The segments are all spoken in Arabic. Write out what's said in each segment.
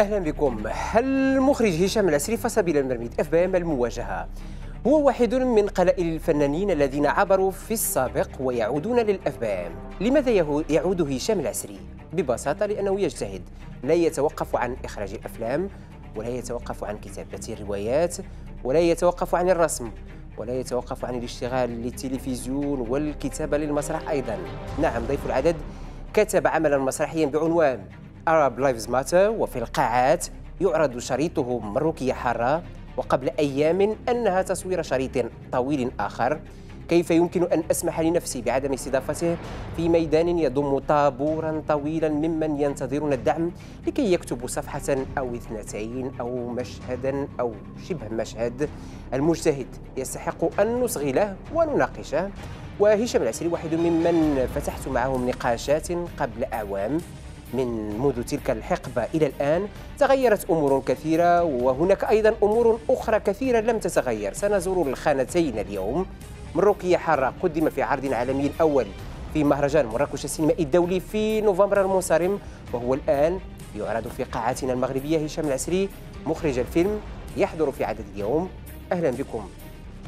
اهلا بكم المخرج هشام العسري فسبيل المرميد اف بي ام المواجهه هو واحد من قلائل الفنانين الذين عبروا في السابق ويعودون للاف بي ام لماذا يعود هشام العسري ببساطه لانه يجتهد لا يتوقف عن اخراج الافلام ولا يتوقف عن كتابه الروايات ولا يتوقف عن الرسم ولا يتوقف عن الاشتغال للتلفزيون والكتابه للمسرح ايضا نعم ضيف العدد كتب عملا مسرحيا بعنوان Arab Lives Matter وفي القاعات يعرض شريطه مروكية حارة وقبل أيام أنها تصوير شريط طويل آخر كيف يمكن أن أسمح لنفسي بعدم استضافته في ميدان يضم طابورا طويلا ممن ينتظرون الدعم لكي يكتبوا صفحة أو اثنتين أو مشهدا أو شبه مشهد المجتهد يستحق أن نصغي له ونناقشه وهشام العسري واحد ممن فتحت معهم نقاشات قبل أعوام من منذ تلك الحقبة إلى الآن تغيرت أمور كثيرة وهناك أيضا أمور أخرى كثيرة لم تتغير سنزور الخانتين اليوم من رقية حارة قدم في عرض عالمي الأول في مهرجان مراكش السينمائي الدولي في نوفمبر المنصرم وهو الآن يعرض في قاعتنا المغربية هشام العسري مخرج الفيلم يحضر في عدد اليوم أهلا بكم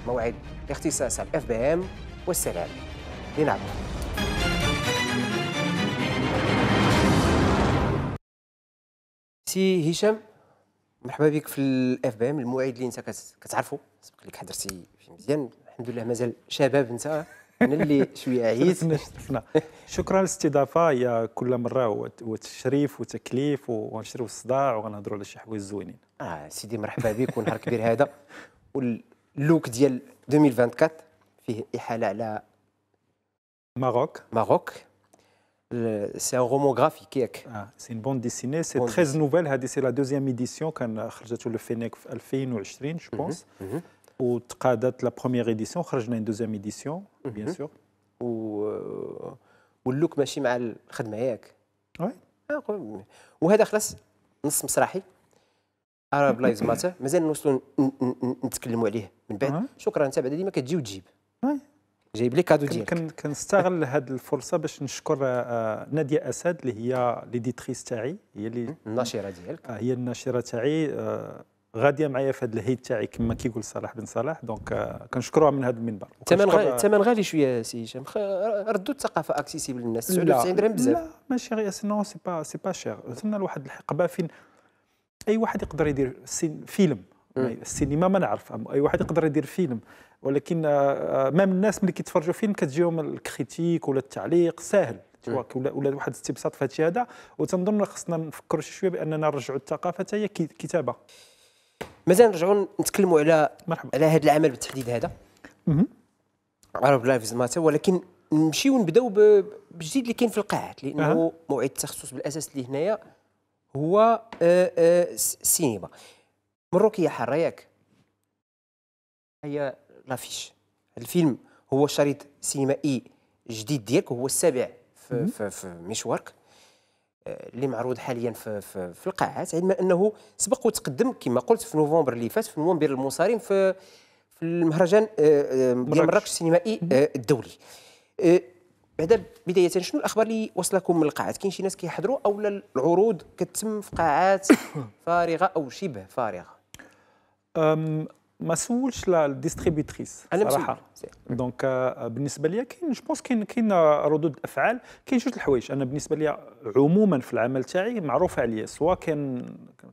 موعد اختصاص الاف بي ام والسلام لنعم سي هشام مرحبا بك في الاف بي ام الموعد اللي انت كتعرفو سبق لك حضرتي مزيان الحمد لله مازال شباب انت انا اللي شويه عييت شكرا للاستضافه هي كل مره هو تشريف وتكليف وغنشريو الصداع وغنهضروا على شي حوايج زوينين اه سيدي مرحبا بك ونهار كبير هذا واللوك ديال 2024 فيه احاله على ماروك ماروك سي ان رومون غرافيك ياك آه. سي بون ديسيني سي 13 نوفيل هذه سي لا دوزيام ايديسيون كان خرجته لوفينيك في 2020 جو بونس وتقادت لا بروميير ايديسيون خرجنا ان دوزيام ايديسيون بيان سور و واللوك ماشي مع الخدمه ياك وي وهذا خلاص نص مسرحي اراب لايز ماتر مازال نوصلوا نتكلموا عليه من بعد شكرا انت بعد اللي ما كتجي وتجيب جايب لي كادو ديالك كنستغل هذه الفرصه باش نشكر آه، ناديه اسد اللي هي ليديتريس تاعي هي اللي الناشره ديالك آه، هي الناشره تاعي آه، غاديه معايا في هذا الهيد تاعي كما كيقول صلاح بن صلاح دونك كنشكروها من هذا المنبر الثمن الثمن غالي شويه سي هشام ردوا الثقافه اكسيسيبل للناس 99 درهم بزاف لا ماشي غير سينو سي با سي با شير وصلنا لواحد الحقبه فين اي واحد يقدر يدير فيلم السينما ما نعرف اي واحد يقدر يدير فيلم ولكن آه، آه، مام الناس ملي كيتفرجوا فيلم كتجيهم الكريتيك ولا التعليق ساهل ولا ولا واحد الاستبساط في الشيء هذا وتنظن خصنا نفكروا شي شويه باننا نرجعوا الثقافه حتى هي كتابه مازال نرجعوا نتكلموا على مرحبا. على هذا العمل بالتحديد هذا عرب لايفز ماتر ولكن نمشيو نبداو بالجديد اللي كاين في القاعات لانه أه. موعد التخصص بالاساس اللي هنايا هو السينما آه، سينما مروكية حارة ياك هي لافيش الفيلم هو شريط سينمائي جديد ديالك هو السابع في, في, في مشوارك آه، اللي معروض حاليا في, في, في القاعات علما انه سبق وتقدم كما قلت في نوفمبر اللي فات في نوفمبر المصارين في في المهرجان آه، آه، ديال مراكش السينمائي الدولي بعد بدايه شنو الاخبار اللي وصلكم من القاعات كاين شي ناس كيحضروا اولا العروض كتتم في قاعات فارغه او شبه فارغه ما سولش للديستريبيتريس صراحه دونك بالنسبه لي كاين جو بونس كاين كاين euh, ردود افعال كاين جوج الحوايج انا بالنسبه لي عموما في العمل تاعي معروفه عليا سواء كان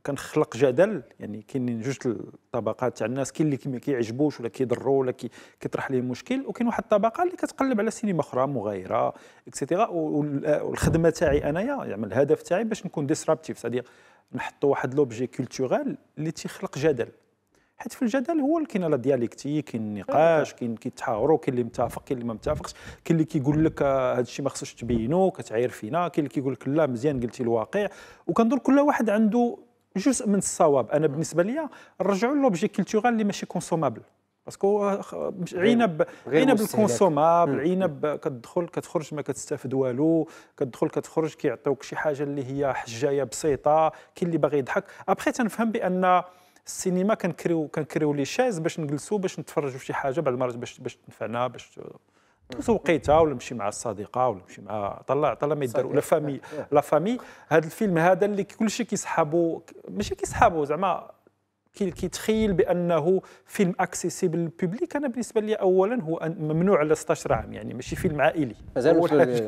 كنخلق جدل يعني كاينين جوج الطبقات تاع الناس كاين اللي ما كيعجبوش ولا كيضروا ولا كيطرح ليه مشكل وكاين واحد الطبقه اللي كتقلب على سينما اخرى مغايره اكسيتيرا والخدمه تاعي انايا يعني الهدف تاعي باش نكون ديسرابتيف سادير نحطوا واحد لوبجي كولتورال اللي تيخلق جدل حيت في الجدل هو كاين لا ديالكتيك كاين النقاش آه، كاين كيتحاوروا كاين اللي متافق كاين اللي ما متافقش كاين اللي كيقول لك هذا الشيء ما خصوش تبينه كتعاير فينا كاين اللي كيقول لك لا مزيان قلتي الواقع وكنظن كل واحد عنده جزء من الصواب انا آه. بالنسبه ليا نرجعوا لوبجي كولتورال اللي ماشي كونسومابل باسكو عنب عنب الكونسومابل عنب كتدخل كتخرج ما كتستافد والو كتدخل كتخرج كيعطيوك شي حاجه اللي هي حجايه بسيطه كاين اللي باغي يضحك ابخي تنفهم بان السينما كنكريو كنكريو لي شايز باش نجلسوا باش نتفرجوا في شي حاجه بعد المرات باش باش تنفعنا باش ندوزو وقيتها ولا نمشي مع الصديقه ولا نمشي مع طلع طلع ما يدار ولا فامي لا فامي هذا الفيلم هذا اللي كلشي كيسحابو ماشي كيسحابو زعما كيتخيل بانه فيلم اكسيسيبل للبوبليك انا بالنسبه لي اولا هو ممنوع على 16 عام يعني ماشي فيلم عائلي مازال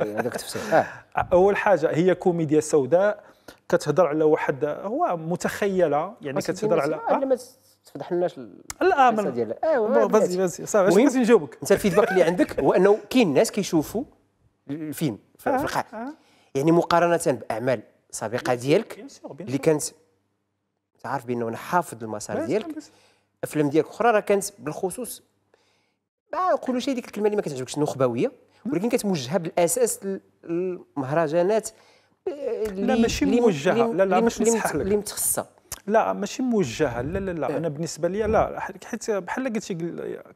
هذاك التفسير آه. اول حاجه هي كوميديا سوداء كتهضر على واحد هو متخيله يعني كتهضر على قبل آه؟ ما تفضح لناش الامل آه، ديالها ايوا فازي فازي صافي نجاوبك انت الفيدباك اللي عندك هو انه كاين ناس كيشوفوا الفيلم في آه، القاع آه. يعني مقارنه باعمال سابقه ديالك اللي كانت تعرف بانه انا حافظ المسار ديالك افلام ديالك اخرى راه كانت بالخصوص ما نقولوا شي ديك الكلمه اللي ما كتعجبكش نخبويه ولكن كتوجهها بالاساس للمهرجانات لا ماشي موجهه لا لا باش نصحح لك اللي متخصصه لا ماشي موجهه لا لا لا أه. انا بالنسبه لي لا حيت بحال قلتي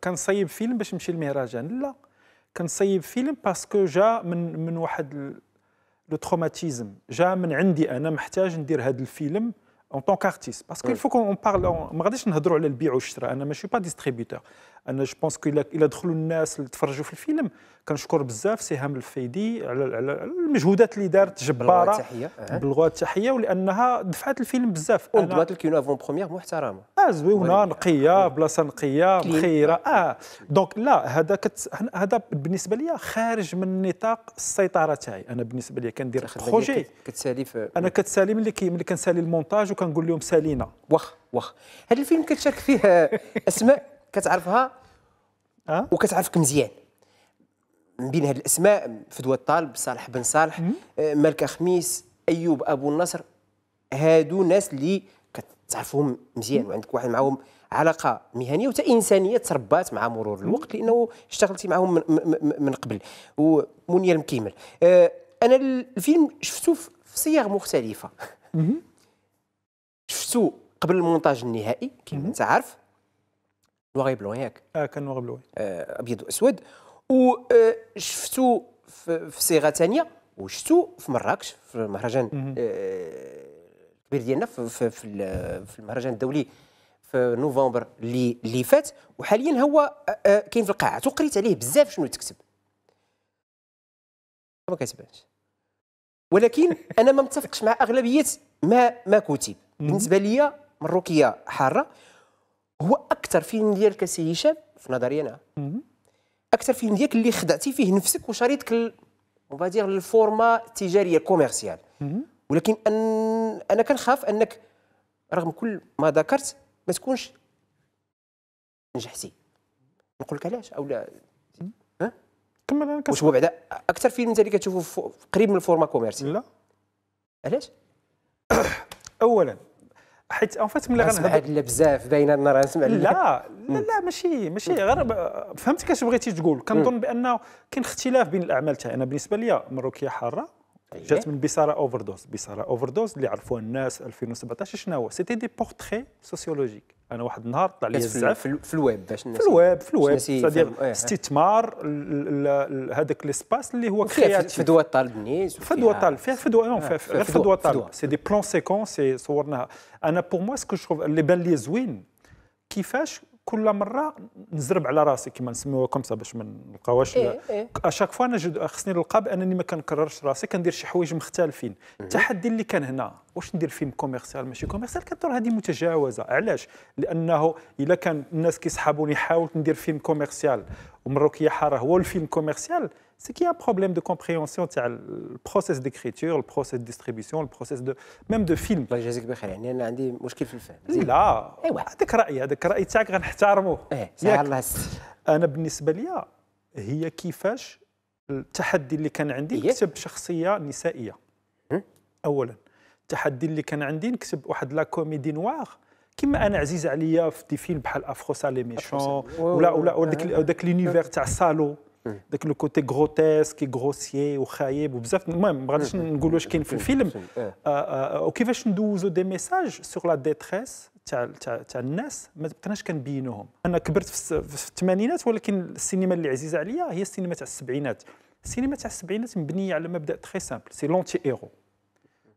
كنصيب فيلم باش نمشي للمهرجان لا كنصيب فيلم باسكو جا من من واحد لو تروماتيزم جا من عندي انا محتاج ندير هذا الفيلم اون طونك ارتيست باسكو الفو كون بارل ما غاديش نهضروا على البيع والشراء انا ماشي با ديستريبيوتور انا جو بونس كو الا دخلوا الناس اللي تفرجوا في الفيلم كنشكر بزاف سهام الفيدي على المجهودات اللي دارت جباره بلغه التحيه ولانها دفعت الفيلم بزاف ونضبات الكينو افون بروميير محترمه اه زويونه نقيه بلاصه نقيه مخيره اه دونك لا هذا كت... هذا بالنسبه لي خارج من نطاق السيطره تاعي انا بالنسبه لي كندير بروجي كتسالي في انا كتسالي ملي كي ملي كنسالي المونتاج وكنقول لهم سالينا واخ واخ هذا الفيلم كتشارك فيه اسماء كتعرفها وكتعرفك مزيان من بين هاد الاسماء فدوى الطالب صالح بن صالح آه، ملك خميس ايوب ابو النصر هادو ناس اللي كتعرفهم مزيان وعندك واحد معاهم علاقه مهنيه وتا انسانيه تربات مع مرور الوقت لانه اشتغلتي معاهم من, من, قبل ومنيا المكيمل آه، انا الفيلم شفتو في صيغ مختلفه شفتو قبل المونتاج النهائي كما انت عارف نوار بلون ياك اه كان نوار بلون آه ابيض واسود وشفتو في صيغه ثانيه وشفتو في مراكش في المهرجان الكبير ديالنا في, في, في المهرجان الدولي في نوفمبر اللي اللي فات وحاليا هو كاين في القاعه وقريت عليه بزاف شنو تكتب ما كتبانش ولكن انا ما متفقش مع اغلبيه ما ما كتب بالنسبه لي مروكيه حاره هو اكثر فيلم ديالك سي هشام في نظري انا اكثر فيلم ديالك اللي خدعتي فيه نفسك وشريتك وبادير الفورما التجاريه الكوميرسيال ولكن أن انا كنخاف انك رغم كل ما ذكرت ما تكونش نجحتي نقول لك علاش او لا ها كمل انا واش هو بعدا اكثر فيلم انت اللي كتشوفه قريب من الفورما كوميرسيال لا علاش اولا حيت اون فات ملي غنهضر لا بزاف باينه لنا راه نسمع لا لا لا ماشي ماشي غير فهمت كاش بغيتي تقول كنظن بانه كاين اختلاف بين الاعمال تاعي انا بالنسبه لي مروكيه حاره جات من بيسارة اوفر دوز بيسارة اوفر دوز اللي عرفوها الناس 2017 شنو هو سيتي دي بورتري سوسيولوجيك انا واحد النهار طلع لي الزعف في الويب باش في الويب في الويب صديق إيه. استثمار هذاك ليسباس اللي هو كرياتيف فدوى طالب في فدوى طالب فيها فدوى في فدوى طالب سي دي بلان سيكونس صورناها انا بور موا سكو جو اللي بان لي زوين كيفاش كل مره نزرب على راسي كما نسميوها كومسا باش ما نلقاوهاش إيه إيه. اشاك فوا انا خصني نلقى بانني ما كنكررش راسي كندير شي حوايج مختلفين التحدي اللي كان هنا واش ندير فيلم كوميرسيال ماشي كوميرسيال كتر هذه متجاوزه علاش لانه الا كان الناس كيسحبوني حاولت ندير فيلم كوميرسيال ومروكيه حاره هو الفيلم كوميرسيال c'est qu'il y a un problème de compréhension تاع البروسيس d'écriture, le process de distribution, le process de même de film. الله يجازيك بخير يعني انا عندي مشكل في الفهم. لا ايوا هذاك رايي هذاك الراي تاعك غنحترمه ايه الله انا بالنسبه لي هي كيفاش التحدي اللي كان عندي إيه. نكتب شخصيه نسائيه اولا التحدي اللي كان عندي نكتب واحد لا كوميدي نوار كما انا عزيز عليا في دي فيلم بحال سا لي ميشون ولا ولا وداك لونيفير تاع سالو ذاك لو كوتي غروتيسك غروسيي وخايب وبزاف المهم ما غاديش نقول واش كاين في الفيلم وكيفاش ندوزو دي ميساج سور لا ديتريس تاع تاع تاع الناس ما بقيناش كنبينوهم انا كبرت في الثمانينات ولكن السينما اللي عزيزه عليا هي السينما تاع السبعينات السينما تاع السبعينات مبنيه على مبدا تري سامبل سي لونتي ايرو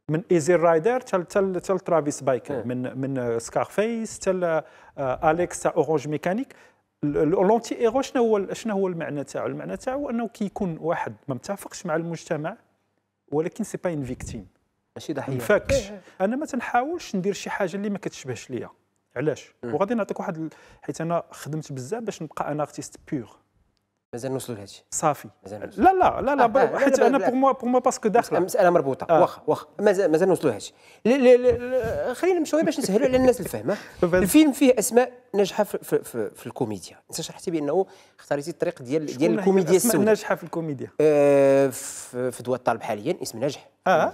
من ايزي رايدر تال تال تال ترافيس بايكر من من سكارفيس تال اليكس تاع اورانج ميكانيك لونتي شنو هو شنو هو المعنى تاعو المعنى تاعو انه كيكون كي واحد ما متفقش مع المجتمع ولكن سي با ان فيكتيم ماشي ضحيه مفكش إيه، إيه. انا ما تنحاولش ندير شي حاجه اللي ما كتشبهش ليا علاش وغادي نعطيك واحد حيت انا خدمت بزاف باش نبقى انا ارتيست بيغ مازال نوصلوا الشيء صافي لا لا لا لا آه، حيت انا بوغ موا بوغ موا باسكو داخله مساله مربوطه آه. واخا واخا مازال مازال نوصلوا الشيء خلينا شويه باش نسهلوا على الناس الفهم الفيلم فيه اسماء ناجحه في, في, في, في الكوميديا انت شرحتي بانه اختاريتي الطريق ديال ديال الكوميديا السوداء ناجحه في الكوميديا آه في, في ضوء الطالب حاليا اسم ناجح اه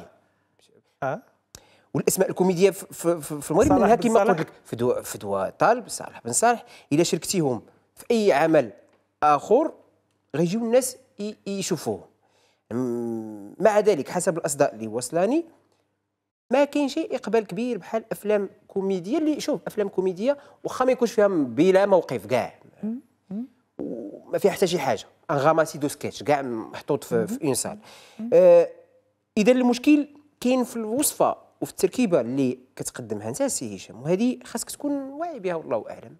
اه والاسماء الكوميديه في, في, في المغرب منها كما قلت لك فدوى فدوى طالب صالح بن صالح الا شركتيهم في اي عمل اخر غيجيو الناس يشوفوه مع ذلك حسب الاصداء اللي وصلاني ما كاين شيء اقبال كبير بحال افلام كوميديا اللي شوف افلام كوميديا واخا ما يكونش فيها بلا موقف كاع وما فيها حتى شي حاجه ان غاماسي دو سكيتش كاع محطوط في, في اون سال آه اذا المشكل كاين في الوصفه وفي التركيبه اللي كتقدمها انت سي هشام وهذه خاصك تكون واعي بها والله اعلم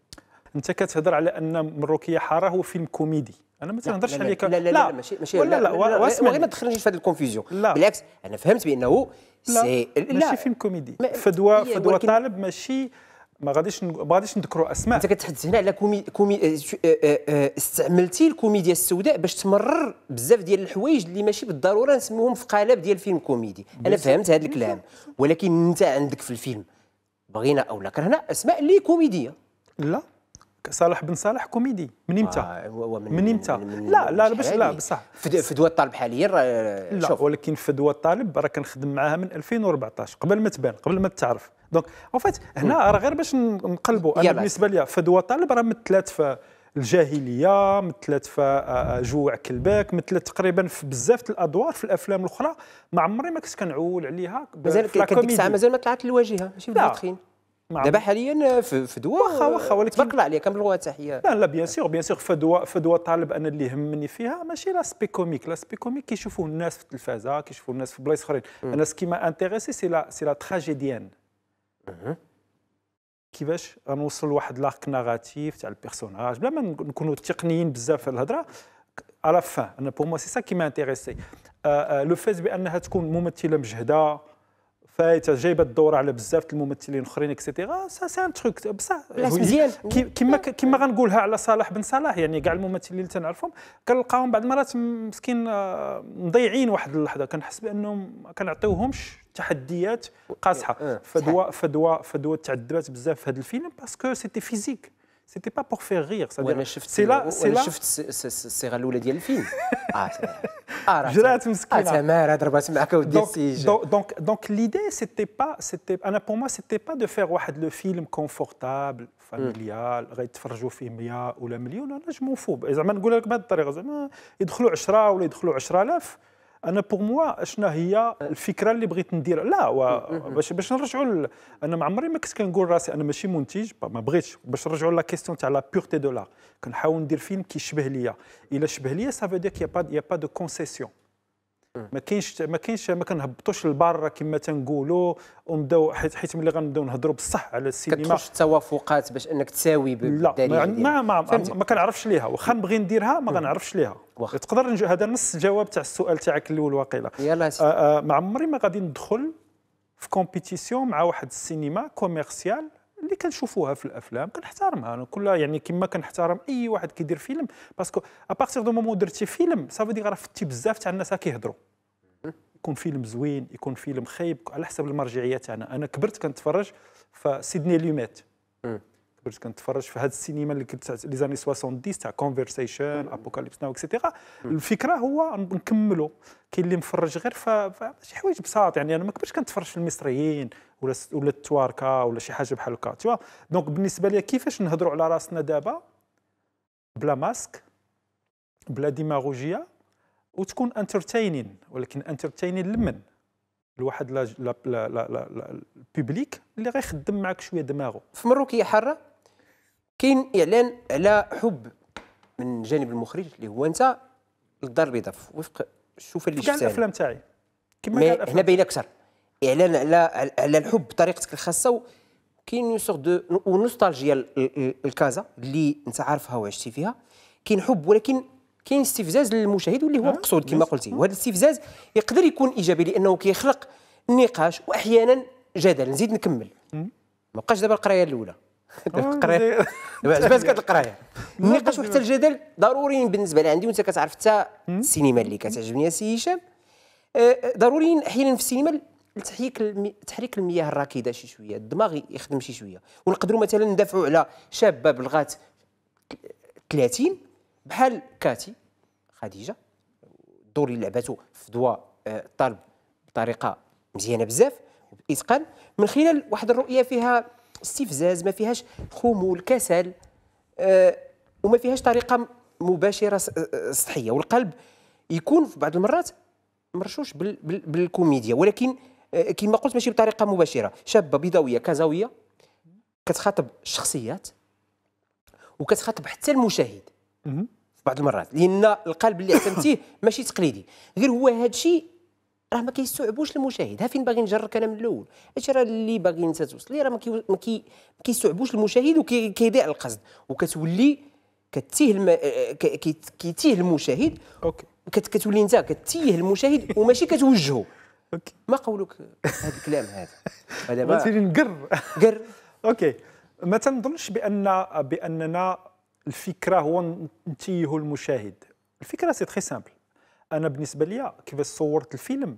انت كتهضر على ان مروكيه حاره هو فيلم كوميدي انا ما تنهضرش عليك لا لا لا, لا ماشي ماشي لا لا واسمع ما تدخلنيش في هذه الكونفيزيون بالعكس انا فهمت بانه سي لا ماشي فيلم كوميدي فدوى فدوى إيه، طالب ماشي ما غاديش ما غاديش نذكروا اسماء انت كتحدث هنا على كومي كومي آه، آه، آه، استعملتي الكوميديا السوداء باش تمرر بزاف ديال الحوايج اللي ماشي بالضروره نسميهم في قالب ديال فيلم كوميدي انا فهمت هذا الكلام ولكن انت عندك في الفيلم بغينا او لا كرهنا اسماء اللي كوميديه لا صالح بن صالح كوميدي من امتى آه من امتى لا لا باش لا بصح فدوى الطالب حاليا آه، لا شوف. ولكن فدوى الطالب راه كنخدم معاها من 2014 قبل ما تبان قبل ما تعرف دونك فيت هنا راه غير باش نقلبوا انا بالنسبه لي فدوى الطالب راه مثلات في الجاهليه مثلات في آه، آه، جوع كلباك مثلات تقريبا في بزاف الادوار في الافلام الاخرى ما عمري ما كنت كنعول عليها مازال كديك الساعه مازال ما طلعت للواجهه ماشي في دابا حاليا في دواء واخا واخا آه، ولكن تبقلع عليك كنبلغوها تحيه لا لا بيان سيغ بيان سيغ فدواء فدواء طالب انا اللي همني فيها ماشي لاسبي كوميك لاسبي كوميك كيشوفوه الناس في التلفازه كيشوفوه الناس في بلايص اخرين انا ما انتيريسي سي لا سي لا تراجيديان كيفاش غنوصل لواحد لارك ناراتيف تاع البيرسوناج بلا ما نكونوا تقنيين بزاف في الهضره على فان انا بور موا سي سا كي انتيريسي لو فيز بانها تكون ممثله مجهده جايبه الدور على بزاف الممثلين اخرين اكسيتيرا سا ان تروك بصح مزيان كيما كيما غنقولها على صلاح بن صلاح يعني كاع الممثلين اللي تنعرفهم كنلقاهم بعض المرات مسكين آه، مضيعين واحد اللحظه كنحس بانهم كنعطيوهمش تحديات قاصحه أه. فدوا فدوا فدوا تعذبات بزاف في هذا الفيلم باسكو سيتي فيزيك c'était pas pour faire رير سي لا سي لا شفت الصيغه الاولى ديال الفيلم اه جرات مسكينه تمارة ضربات معك ودي السيج دونك دونك ليدي سيتي با سيتي انا بور موا سيتي با دو فيغ واحد لو فيلم كونفورتابل فاميليال غيتفرجوا فيه 100 ولا مليون انا جو مون فو زعما نقول لك بهذه الطريقه زعما يدخلوا 10 ولا يدخلوا 10000 انا بوغ موا شنا هي الفكره اللي بغيت ندير لا باش باش نرجعوا انا ما عمري ما كنت كنقول راسي انا ماشي منتج ما بغيتش باش نرجعوا لا كيستيون تاع لا بيورتي دو لا كنحاول ندير فيلم كيشبه ليا الا شبه ليا سافو دير كي با دو كونسيسيون ما كاينش ما كاينش ما كنهبطوش لبرا كما تنقولوا ونبداو حيت حيت ملي غنبداو نهضروا بصح على السينما كتخش التوافقات باش انك تساوي بالدليل لا ما ما, ما, ما كنعرفش ليها واخا نبغي نديرها ما غنعرفش ليها تقدر هذا نص الجواب تاع السؤال تاعك الاول واقيلا يلا آه، آه، ما عمري ما غادي ندخل في كومبيتيسيون مع واحد السينما كوميرسيال اللي كنشوفوها في الافلام كنحترمها انا كلها يعني كما كنحترم اي واحد كيدير فيلم باسكو ابارتيغ دو مومون درتي فيلم صافي دي دير فتي بزاف تاع الناس كيهضروا يكون فيلم زوين يكون فيلم خايب على حسب المرجعيه تاعنا انا كبرت كنتفرج في سيدني لوميت كنت كنتفرج في هذا السينما اللي كنت لي زاني 70 تاع كونفرسيشن ابوكاليبس ناو اكسيتيرا الفكره هو نكملوا كاين اللي مفرج غير فشي حوايج بساط يعني انا ما كنتش كنتفرج في المصريين ولا ولا التواركه ولا شي حاجه بحال هكا تيوا دونك بالنسبه لي كيفاش نهضروا على راسنا دابا بلا ماسك بلا ديماغوجيه وتكون انترتينين ولكن انترتينين لمن لواحد لا لا لا لا اللي غيخدم معك شويه دماغه في مروكيه حاره كاين اعلان على حب من جانب المخرج اللي هو انت للدار البيضاء وفق الشوفه اللي شفتها الافلام تاعي كما هنا باين اكثر اعلان على على الحب بطريقتك الخاصه كاين اون سورت دو ونوستالجيا الكازا اللي انت عارفها وعشتي فيها كاين حب ولكن كاين استفزاز للمشاهد واللي هو مقصود كما قلتي وهذا الاستفزاز يقدر يكون ايجابي لانه كيخلق نقاش واحيانا جدل نزيد نكمل ما بقاش دابا القرايه الاولى القرايه عجباتك القرايه النقاش وحتى الجدل ضروريين بالنسبه لي عندي وانت كتعرف حتى السينما اللي كتعجبني سي هشام أه، أه، ضروريين احيانا في السينما لتحريك تحريك المياه الراكده شي شويه الدماغ يخدم شي شويه ونقدروا مثلا ندافعوا على شابه بلغات 30 بحال كاتي خديجه الدور اللي لعبته في ضوء الطالب أه، بطريقه مزيانه بزاف باتقان من خلال واحد الرؤيه فيها استفزاز ما فيهاش خمول كسل آه، وما فيهاش طريقه مباشره سطحيه آه، والقلب يكون في بعض المرات مرشوش بالكوميديا ولكن آه، كما قلت ماشي بطريقه مباشره شابه بيضاويه كزاويه كتخاطب الشخصيات وكتخاطب حتى المشاهد في بعض المرات لان القلب اللي اعتمتيه ماشي تقليدي غير هو هذا الشيء راه ما كيستوعبوش المشاهد ها فين باغي نجرك انا من الاول اش راه اللي باغي انت توصل راه ما كيستوعبوش المشاهد وكيضيع القصد وكتولي كتيه الم... آه، آه، كيتيه المشاهد اوكي كتولي انت كتيه المشاهد وماشي كتوجهه اوكي ما قولك هذا الكلام هذا هذا ما نقر قر اوكي ما تنظنش بان باننا الفكره هو نتيه المشاهد الفكره سي تري سامبل انا بالنسبه لي كيفاش صورت الفيلم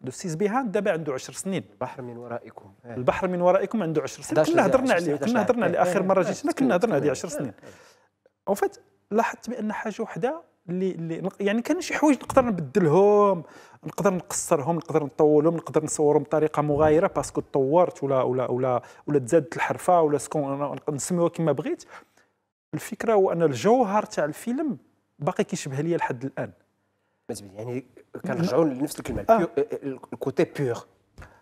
لو بيهان دابا عنده 10 سنين البحر من ورائكم آه. البحر من ورائكم عنده 10 سنين كنا هضرنا عليه كنا هضرنا عليه اخر مره جيت هنا آه. كنا هضرنا عليه 10 آه. سنين اون فيت لاحظت بان حاجه وحده اللي, اللي يعني كان شي حوايج نقدر نبدلهم نقدر نقصرهم نقدر نطولهم نقدر نصورهم بطريقه مغايره باسكو تطورت ولا ولا ولا ولا تزادت الحرفه ولا سكون نسميوها كما بغيت الفكره هو ان الجوهر تاع الفيلم باقي كيشبه ليا لحد الان يعني كنرجعوا لنفس الكلمه آه. الكوتي بيغ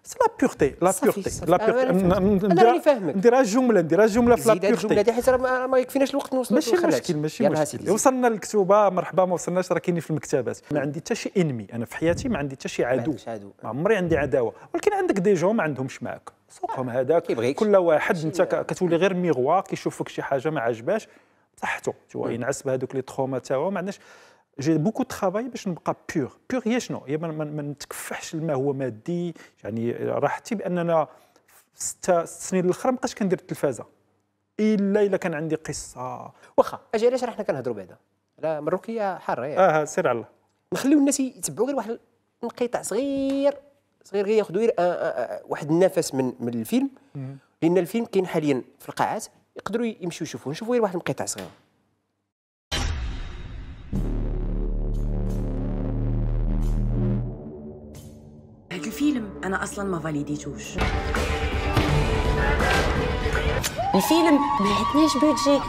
سي لا بيغتي لا بيغتي لا بيغتي انا فاهمك نديرها جمله نديرها جمله في لا بيغتي الجمله دي حيت راه ما يكفيناش الوقت نوصل ماشي مشكل ماشي مشكل وصلنا للكتوبه مرحبا ما وصلناش راه كاينين في المكتبات ما عندي حتى شي انمي انا في حياتي ما عندي حتى شي عدو ما عمري عندي عداوه ولكن عندك دي جو ما عندهمش معاك سوقهم هذاك كل واحد انت كتولي غير ميغوا كيشوفك شي حاجه ما عجباش صحته هو ينعس بهذوك لي تخوما تاعو ما عندناش جي بوكو ترافاي باش نبقى بيور بيور هي شنو هي ما نتكفحش لما هو مادي يعني راحتي باننا ست سنين الاخرى ما كندير التلفازه الا الا كان عندي قصه واخا اجي علاش حنا كنهضروا بعدا لا مروكيه حاره يعني. اه سير على الله نخليو الناس يتبعوا غير واحد انقطاع صغير صغير غير ياخذوا آه، آه، آه، واحد النفس من من الفيلم لان الفيلم كاين حاليا في القاعات يقدروا يمشيو يشوفوه نشوفوا غير واحد الانقطاع صغير انا اصلا ما فاليديتوش الفيلم ما عندناش بودجي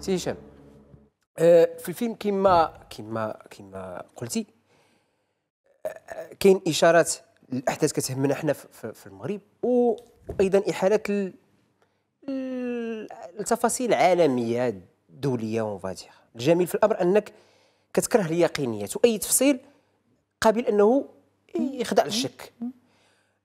سي هشام آه، في الفيلم كما كما كما قلتي آه، كاين اشارات الاحداث كتهمنا حنا في المغرب وايضا احالات التفاصيل عالميه دوليه اون الجميل في الامر انك كتكره اليقينيات واي تفصيل قابل انه يخضع للشك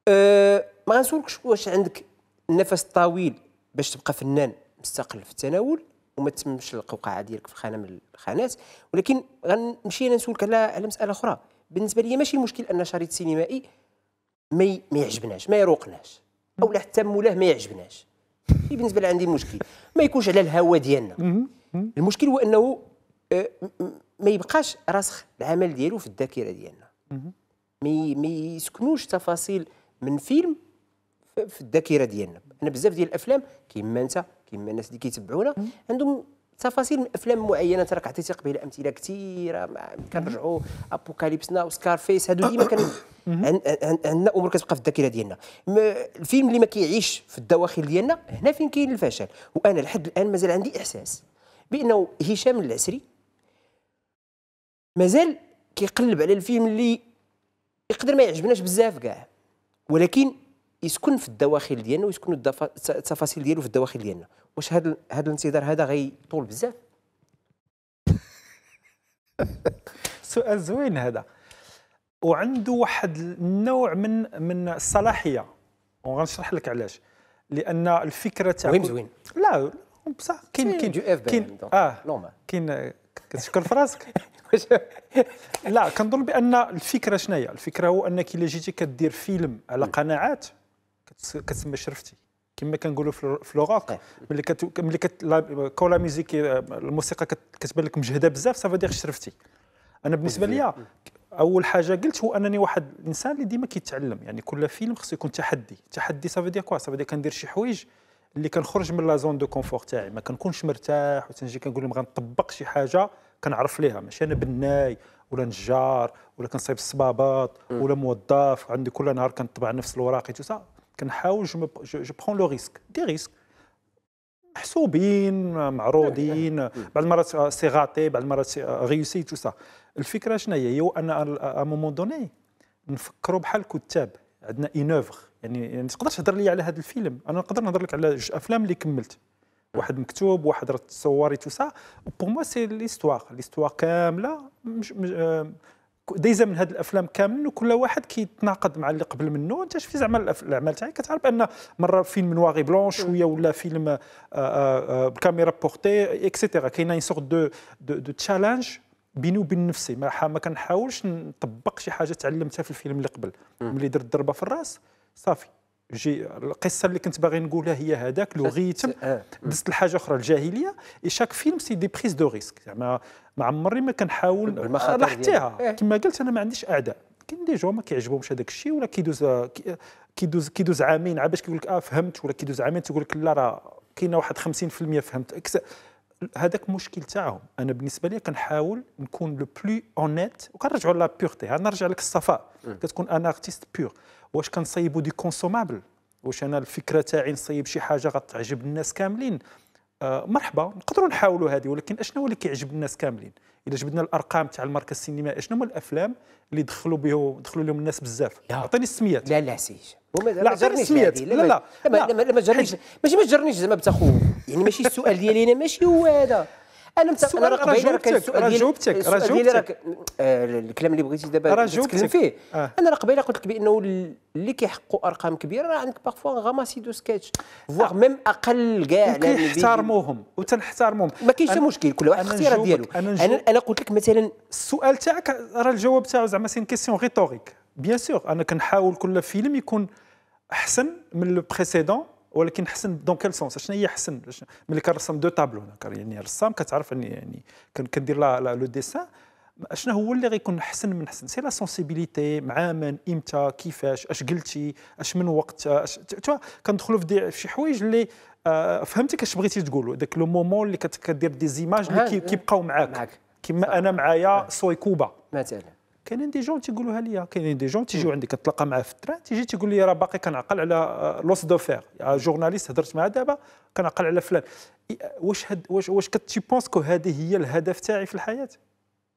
أه ما غنسولكش واش عندك النفس الطويل باش تبقى فنان مستقل في التناول وما تتمش القوقعه ديالك في خانه من الخانات ولكن غنمشي انا نسولك على على مساله اخرى بالنسبه لي ماشي المشكل ان شريط سينمائي ما يعجبناش ما يروقناش او حتى مولاه ما يعجبناش بالنسبه لي عندي مشكل ما يكونش على الهوى ديالنا المشكل هو انه آه، ما يبقاش راسخ العمل ديالو في الذاكره ديالنا ما يسكنوش تفاصيل من فيلم في الذاكره ديالنا انا بزاف ديال الافلام كيما انت كيما الناس اللي كيتبعونا عندهم تفاصيل من افلام معينه راك عطيتي قبيله امثله كثيره كنرجعوا ابوكاليبس ناو فيس هادو ديما كان عندنا امور كتبقى في الذاكره ديالنا الفيلم اللي ما كيعيش في الدواخل ديالنا هنا فين كاين الفشل وانا لحد الان مازال عندي احساس بانه هشام العسري مازال كيقلب على الفيلم اللي يقدر ما يعجبناش بزاف كاع ولكن يسكن في الدواخل ديالنا ويسكنوا التفاصيل ديالو في الدواخل ديالنا واش هذا هذا الانتظار هذا غيطول بزاف سؤال زوين هذا وعنده واحد النوع من من الصلاحيه وغنشرح لك علاش لان الفكره تاعو مهم زوين لا بصح كاين كاين كاين اه كاين كتشكر في راسك لا كنظن بان الفكره شنو هي الفكره هو انك الا جيتي كدير فيلم على قناعات كتسمى شرفتي كما كنقولوا في لوغوك ملي كت ملي كت كون لا ميوزيك آه، الموسيقى كتبان لك مجهده بزاف سافا دير شرفتي انا بالنسبه ليا اول حاجه قلت هو انني واحد الانسان اللي ديما كيتعلم يعني كل فيلم خصو يكون تحدي تحدي سافا دير كوا سافا دير كندير شي حوايج اللي كنخرج من لا زون دو كونفور تاعي ما كنكونش مرتاح وتنجي كنقول لهم غنطبق شي حاجه كنعرف ليها ماشي انا بناي ولا نجار ولا كنصايب الصبابات ولا موظف عندي كل نهار كنطبع نفس الوراقي توسا كنحاول جو برون لو ريسك دي ريسك محسوبين معروضين أه، أه، أه. بعض المرات سي غاتي بعض المرات غيوسي تو سا الفكره شنو هي هي ان ا مومون دوني نفكروا بحال كتاب عندنا اينوفغ يعني يعني تقدر تهضر لي على هذا الفيلم انا نقدر نهضر لك على جوج افلام اللي كملت واحد مكتوب واحد راه تصوري تو سا بور موا سي ليستواغ ليستواغ كامله مش مش ديزا من هذه الافلام كامل وكل واحد كيتناقض مع اللي قبل منه انت شفتي زعما الاعمال تاعي كتعرف ان مره فيلم نواغي بلون شويه ولا فيلم آه، آه، آه، بكاميرا بورتي اكسيتيرا كاينه اون سورت دو دو تشالنج بيني وبين نفسي ما كنحاولش نطبق شي حاجه تعلمتها في الفيلم اللي قبل ملي درت ضربه في الراس صافي جي القصه اللي كنت باغي نقولها هي هذاك لو ريتم دست الحاجه اخرى الجاهليه اي شاك فيلم سي دي بريز دو ريسك زعما ما عمري ما كنحاول نحتيها إيه. كما قلت انا ما عنديش اعداء كاين دي جو ما كيعجبهمش هذاك الشيء ولا كيدوز كيدوز كيدوز عامين عا باش كيقول لك اه فهمت ولا كيدوز عامين تقول لك لا راه كاينه واحد 50% فهمت هذاك مشكل تاعهم انا بالنسبه لي كنحاول نكون لو بلو اونيت وكنرجعوا لا بيورتي نرجع لك الصفاء إيه. كتكون انا ارتيست بيور واش كنصيبوا دي كونسومابل واش انا الفكره تاعي نصيب شي حاجه غتعجب الناس كاملين آه مرحبا نقدروا نحاولوا هذه ولكن اشنو اللي كيعجب الناس كاملين الا جبدنا الارقام تاع الماركه السينمائيه اشنو هما الافلام اللي دخلوا به دخلوا لهم الناس بزاف عطيني السميات لا لا سيج لا عطيني السميات لا لا لا ما جرنيش ماشي ما جرنيش زعما بتخوف يعني ماشي السؤال ديالي انا ماشي هو هذا انا مت... انا راه جاوبتك راه جاوبتك راه جاوبتك الكلام اللي بغيتي دابا تتكلم فيه آه. انا راه قبيله قلت لك بانه اللي كيحقوا ارقام كبيره راه عندك باغفوا غاماسي دو سكتش فواغ آه. ميم اقل كاع كيحترموهم وتنحترموهم ما كاينش مشكل كل واحد اختيار ديالو انا انا قلت لك مثلا السؤال تاعك راه الجواب تاعو زعما سين كيسيون ريتوريك بيان سور انا كنحاول كل فيلم يكون احسن من لو بريسيدون ولكن حسن دون كيل سونس شنو هي حسن ملي كنرسم دو تابلو يعني رسام كتعرف اني يعني كندير لا لو ديسان شنو هو اللي غيكون احسن من حسن سي لا سونسيبيليتي مع من امتى كيفاش اش قلتي اش من وقت اش كندخلوا في شي حوايج اللي آه، فهمتي كاش بغيتي تقولوا داك لو مومون اللي كدير دي زيماج اللي كيبقاو معاك كما انا معايا سويكوبا مثلا كاينين دي جون تيقولوها ليا كاينين دي جون تيجيو عندي كتلاقى معاه في التران تيجي تيقول لي راه باقي كنعقل على آه، لوس دو فير جورناليست هضرت معاه دابا كنعقل على فلان آه، واش هد واش واش كتي كو هذه هي الهدف تاعي في الحياه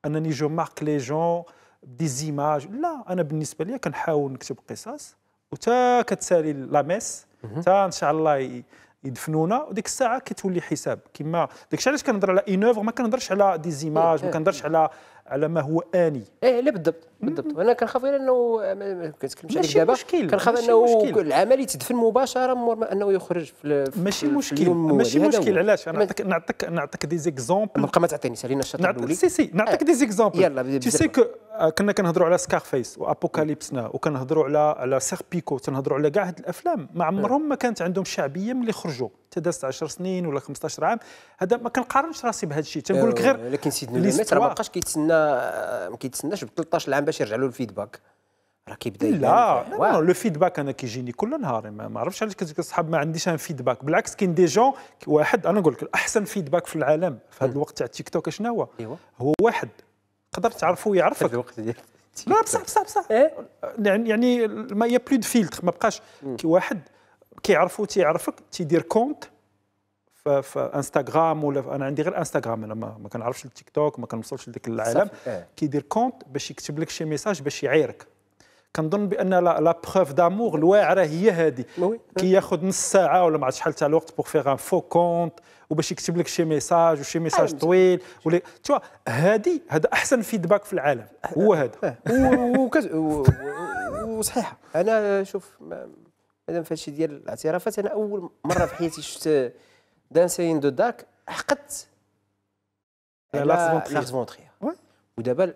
انني جو مارك لي جون دي زيماج لا انا بالنسبه لي كنحاول نكتب قصص وتا كتسالي لا ميس تا ان شاء الله يدفنونا وديك الساعه كتولي حساب كما داكشي علاش كنهضر على اون اوفر ما كنهضرش على دي إيه، زيماج إيه، ما كنهضرش إيه. على على ما هو اني ايه لا بالضبط بالضبط وانا كنخاف غير انه آه، ما كنتكلمش عليك دابا كنخاف انه العمل يتدفن مباشره مور ما انه يخرج في ماشي مشكل ماشي مشكل علاش انا نعطيك نعطيك نعطيك دي زيكزومبل ما تعطيني سالينا الشطر نعطيك سي سي نعطيك دي زيكزومبل يلا تو سي كو آه، كنا كنهضروا على سكار فيس وابوكاليبس ناو وكنهضروا على على سير بيكو تنهضروا على كاع هاد الافلام ما إيه. عمرهم ما كانت عندهم شعبيه ملي خرجوا حتى دازت 10 سنين ولا 15 عام هذا ما كنقارنش راسي بهذا الشيء تنقول لك إيه، غير لكن سيد نونيز راه ما بقاش كيتسنى ما آه، كيتسناش ب 13 عام باش يرجع له الفيدباك راه كيبدا لا لا لو فيدباك انا كيجيني كل نهار ما عرفتش علاش كتقول الصحاب ما عنديش ان فيدباك بالعكس كاين دي جون واحد انا نقول لك احسن فيدباك في العالم في هذا الوقت تاع تيك توك شنو هو؟ هو واحد تقدر تعرفه ويعرفك في الوقت ديال لا بصح بصح بصح إيه؟ يعني-, يعني ما يا بلو دو فيلتر ما بقاش كي واحد كيعرفو تيعرفك تيدير كونت في, انستغرام ولا انا عندي غير انستغرام انا ما, ما كنعرفش التيك توك ما كنوصلش لذاك العالم إيه. كيدير كونت باش يكتب لك شي ميساج باش يعايرك كنظن بان لا بروف دامور الواعره هي هذه كياخذ نص ساعه ولا ما عرفت شحال تاع الوقت بوغ فيغ ان فو كونت وباش يكتب لك شي ميساج وشي ميساج طويل ولي تشوا هذه هذا احسن فيدباك في العالم هو أه، هذا أه، وصحيحه انا شوف مادام في هادشي ديال الاعترافات انا اول مره في حياتي شفت دانسين دو دارك حقت لا فونتخيا ودابا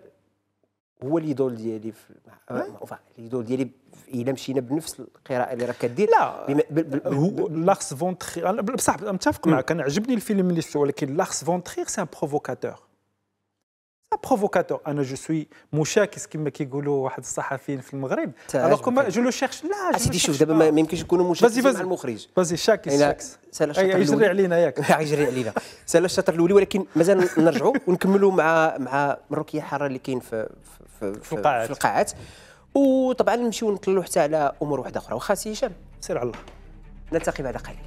هو الايدول ديالي في الايدول ديالي الا مشينا بنفس القراءه اللي راك كدير لا آه، هو لاكس فونتخيغ بصح متفق معك انا عجبني الفيلم اللي شفته ولكن لاكس فونتخيغ سي ان بروفوكاتور بروفوكاتور انا جو سوي مشاكس كما كيقولوا واحد الصحفيين في المغرب الوغ كو جو لو شيرش لا سيدي شوف دابا ما يمكنش يكونوا مشاكس مع المخرج بازي شاكس شاكس الشطر يجري علينا ياك يجري علينا سالا الشطر الاولي ولكن مازال نرجعوا ونكملوا مع مع الركيه الحاره اللي كاين في في, القاعات في القاعات وطبعا نمشيو نطلعوا حتى على امور واحده اخرى واخا سي هشام سير على الله نلتقي بعد قليل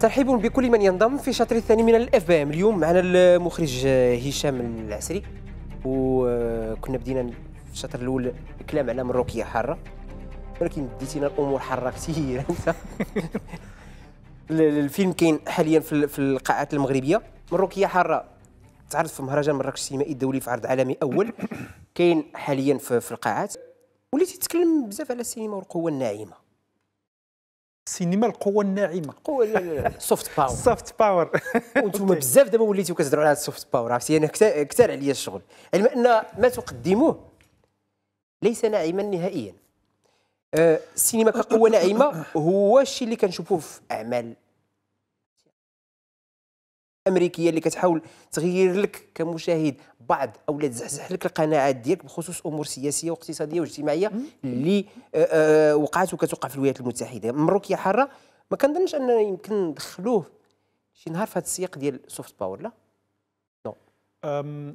ترحيب بكل من ينضم في الشطر الثاني من الاف بي ام اليوم معنا المخرج هشام العسري وكنا بدينا في الشطر الاول الكلام على مروكيه حاره ولكن ديتينا الامور حاره كثير انت الفيلم كاين حاليا في, في القاعات المغربيه مروكيه حاره تعرض في مهرجان مراكش السينمائي الدولي في عرض عالمي اول كاين حاليا في, في القاعات وليت تتكلم بزاف على السينما والقوه الناعمه السينما القوه الناعمه القوه السوفت باور السوفت باور وانتم بزاف دابا وليتوا كتهضروا على السوفت باور عرفتي انا كثار عليا الشغل علما ان ما تقدموه ليس ناعما نهائيا آه، السينما كقوه ناعمه هو الشيء اللي كنشوفوه في اعمال أمريكية اللي كتحاول تغير لك كمشاهد بعض او لا تزحزح لك القناعات ديالك بخصوص امور سياسيه واقتصاديه واجتماعيه اللي آه، آه، وقعت وكتوقع في الولايات المتحده مروكيه حاره ما كنظنش ان يمكن ندخلوه شي نهار في هذا السياق ديال سوفت باور لا نو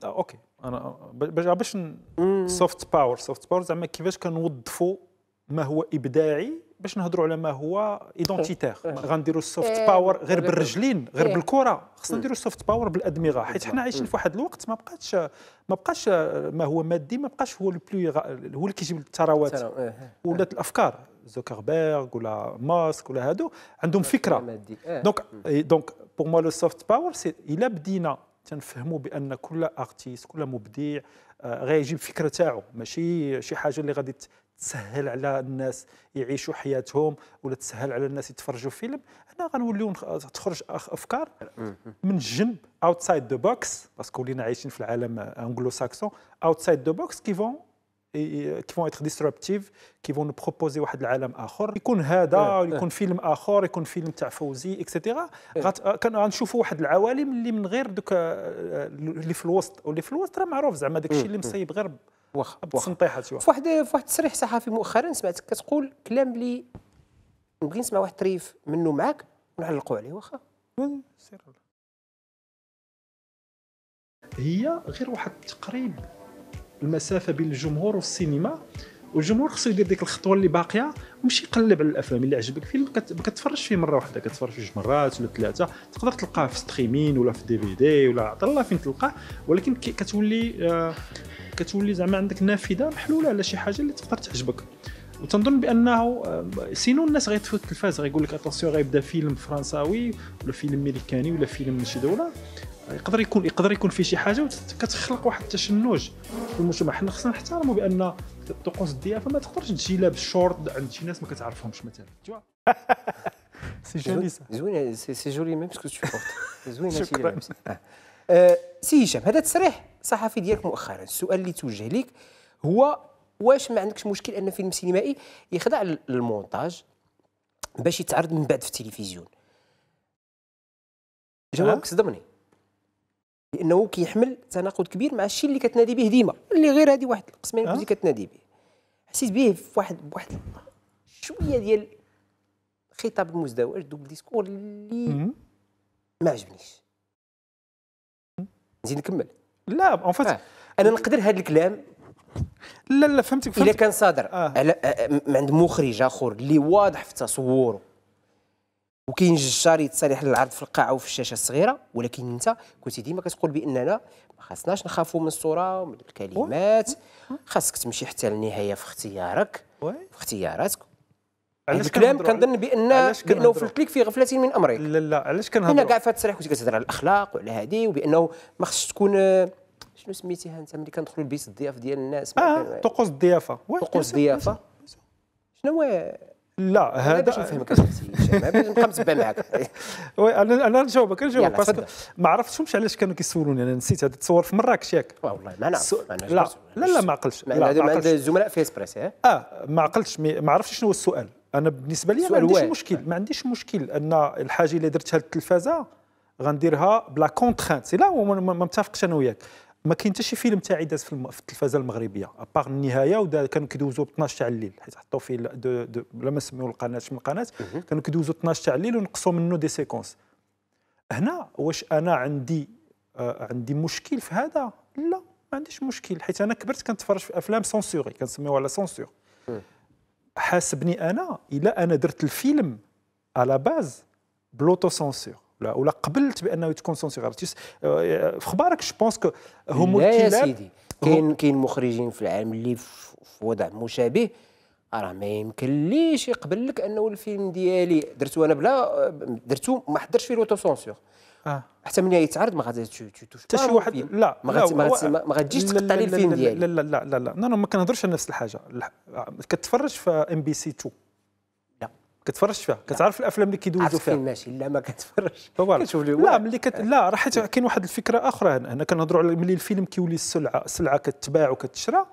اوكي انا باش سوفت باور سوفت باور زعما كيفاش كنوظفوا ما هو ابداعي باش نهضروا على ما هو ايدونتيتير أه. أه. غنديروا السوفت أه. باور غير بالرجلين غير بالكره خصنا نديروا السوفت باور بالادمغه حيت حنا عايشين في واحد الوقت ما بقاش ما بقاش ما هو مادي ما بقاش هو البلو هو اللي كيجيب الثروات ولات الافكار زوكربيرغ ولا ماسك ولا هادو عندهم فكره دونك دونك بور موا لو سوفت باور سي الا بدينا تنفهموا بان كل ارتيست كل مبدع غيجيب فكره تاعو ماشي شي حاجه اللي غادي تسهل على الناس يعيشوا حياتهم ولا تسهل على الناس يتفرجوا فيلم هنا غنوليو تخرج افكار من الجنب اوتسايد ذا بوكس باسكو ولينا عايشين في العالم انجلو ساكسون اوتسايد ذا بوكس كي فون كي فون اتر ديستربتيف كي فون بروبوزي واحد العالم اخر يكون هذا إيه، إيه. يكون فيلم اخر يكون فيلم تاع فوزي اكسيتيرا إيه. غنشوفوا واحد العوالم اللي من غير دوك آه، اللي في الوسط واللي في الوسط راه معروف زعما داك الشيء اللي مصيب غير واخا بالتسنطيحه توا في واحد في واحد التصريح صحفي مؤخرا سمعتك كتقول كلام لي نبغي نسمع واحد الطريف منه معاك ونعلقوا عليه واخا سير هي غير واحد التقريب المسافه بين الجمهور والسينما والجمهور خصو يدير ديك الخطوه اللي باقيه ومشي يقلب على الافلام اللي عجبك فيلم ما كتفرجش فيه مره واحده كتفرج جوج مرات ولا ثلاثه تقدر تلقاه في ستريمين ولا في دي في دي ولا عطا الله فين تلقاه ولكن كتولي آه كتولي زعما عندك نافذه محلوله على شي حاجه اللي تقدر تعجبك وتنظن بانه آه، سينو الناس غيطفيو التلفاز غيقول لك اتونسيون غيبدا فيلم فرنساوي ولا فيلم امريكاني ولا فيلم من شي دوله يقدر يكون يقدر يكون فيه شي حاجه وكتخلق واحد التشنج في المجتمع حنا خصنا نحترموا بان طقوس الضيافه ما تقدرش تجي لابس بالشورت عند شي ناس ما كتعرفهمش مثلا سي جولي سا زوين سي جولي ميم سكو تو بورت زوين شكرا آه، سي هشام هذا تصريح صحفي ديالك مؤخرا السؤال اللي توجه لك هو واش ما عندكش مشكل ان فيلم سينمائي يخضع للمونتاج باش يتعرض من بعد في التلفزيون جوابك صدمني لانه كيحمل تناقض كبير مع الشيء اللي كتنادي به ديما اللي غير هذه واحد القسمين اللي كتنادي به حسيت به في واحد بواحد شويه ديال خطاب المزدوج دوبل ديسكور اللي ما عجبنيش نزيد نكمل لا اون فات آه. انا نقدر هذا الكلام لا لا فهمتك فهمتك الا كان صادر آه. على آه، عند مخرج اخر اللي واضح في تصوره وكاين الجار يتصالح للعرض في القاعه وفي الشاشه الصغيره ولكن انت كنت ديما كتقول باننا ما خاصناش نخافوا من الصوره ومن الكلمات خاصك تمشي حتى للنهايه في اختيارك في اختياراتك علاش الكلام كنظن بان بانه في الكليك في غفله من امرك لا لا علاش كنهضر هنا كاع في التصريح كنت كتهضر على الاخلاق وعلى هذه وبانه ما خصش تكون آه، شنو سميتيها انت ملي كندخلوا لبيت الضياف ديال الناس اه طقوس الضيافه طقوس الضيافه شنو لا هذا باش نفهمك نبقى متبع معاك وي انا انا نجاوبك نجاوبك باسكو ما عرفتهمش علاش كانوا كيسولوني انا نسيت هذا تصور في مراكش ياك والله ما نعرف لا لا لا ما عقلتش هذا مع الزملاء في اسبريس اه ما عقلتش ما عرفتش شنو هو السؤال انا بالنسبه لي ما عنديش مشكل ما عنديش مشكل ان الحاجه اللي درتها للتلفازه غنديرها بلا كونترينت سي لا ما متفقش انا وياك ما كاين حتى شي فيلم تاعي داز في, التلفازه المغربيه ابار النهايه ودا كانوا كيدوزوا 12 تاع الليل حيت حطوا فيه دو دو ما سميو القناه من القناه كانوا كيدوزوا 12 تاع الليل ونقصوا منه دي سيكونس هنا واش انا عندي آه عندي مشكل في هذا لا ما عنديش مشكل حيت انا كبرت كنتفرج في افلام سونسوري كنسميوها لا سونسور حاسبني انا الا انا درت الفيلم على باز بلوتو سونسور ولا ولا قبلت بانه تكون سونسيغ ارتيست في اخبارك جو بونس كو هما لا يا سيدي كاين كاين مخرجين في العالم اللي في وضع مشابه راه ما يمكن ليش يقبل لك انه الفيلم ديالي درتو انا بلا درتو ما حضرش فيه لوتو سونسور آه. حتى ملي يتعرض ما غاديش حتى شي واحد لا ما ما غاديش تقطع لي الفيلم ديالي لا لا لا لا لا لا ما كنهضرش على نفس الحاجه كتفرج في ام بي سي 2 كتفرجش فيها كتعرف نعم. الافلام اللي كيدوزوا فيها ماشي لا ما كتفرجش كتشوف لا ملي كت... لا راه حيت كاين واحد الفكره اخرى هنا, هنا كنهضروا على ملي الفيلم كيولي السلعه السلعه كتباع وكتشرى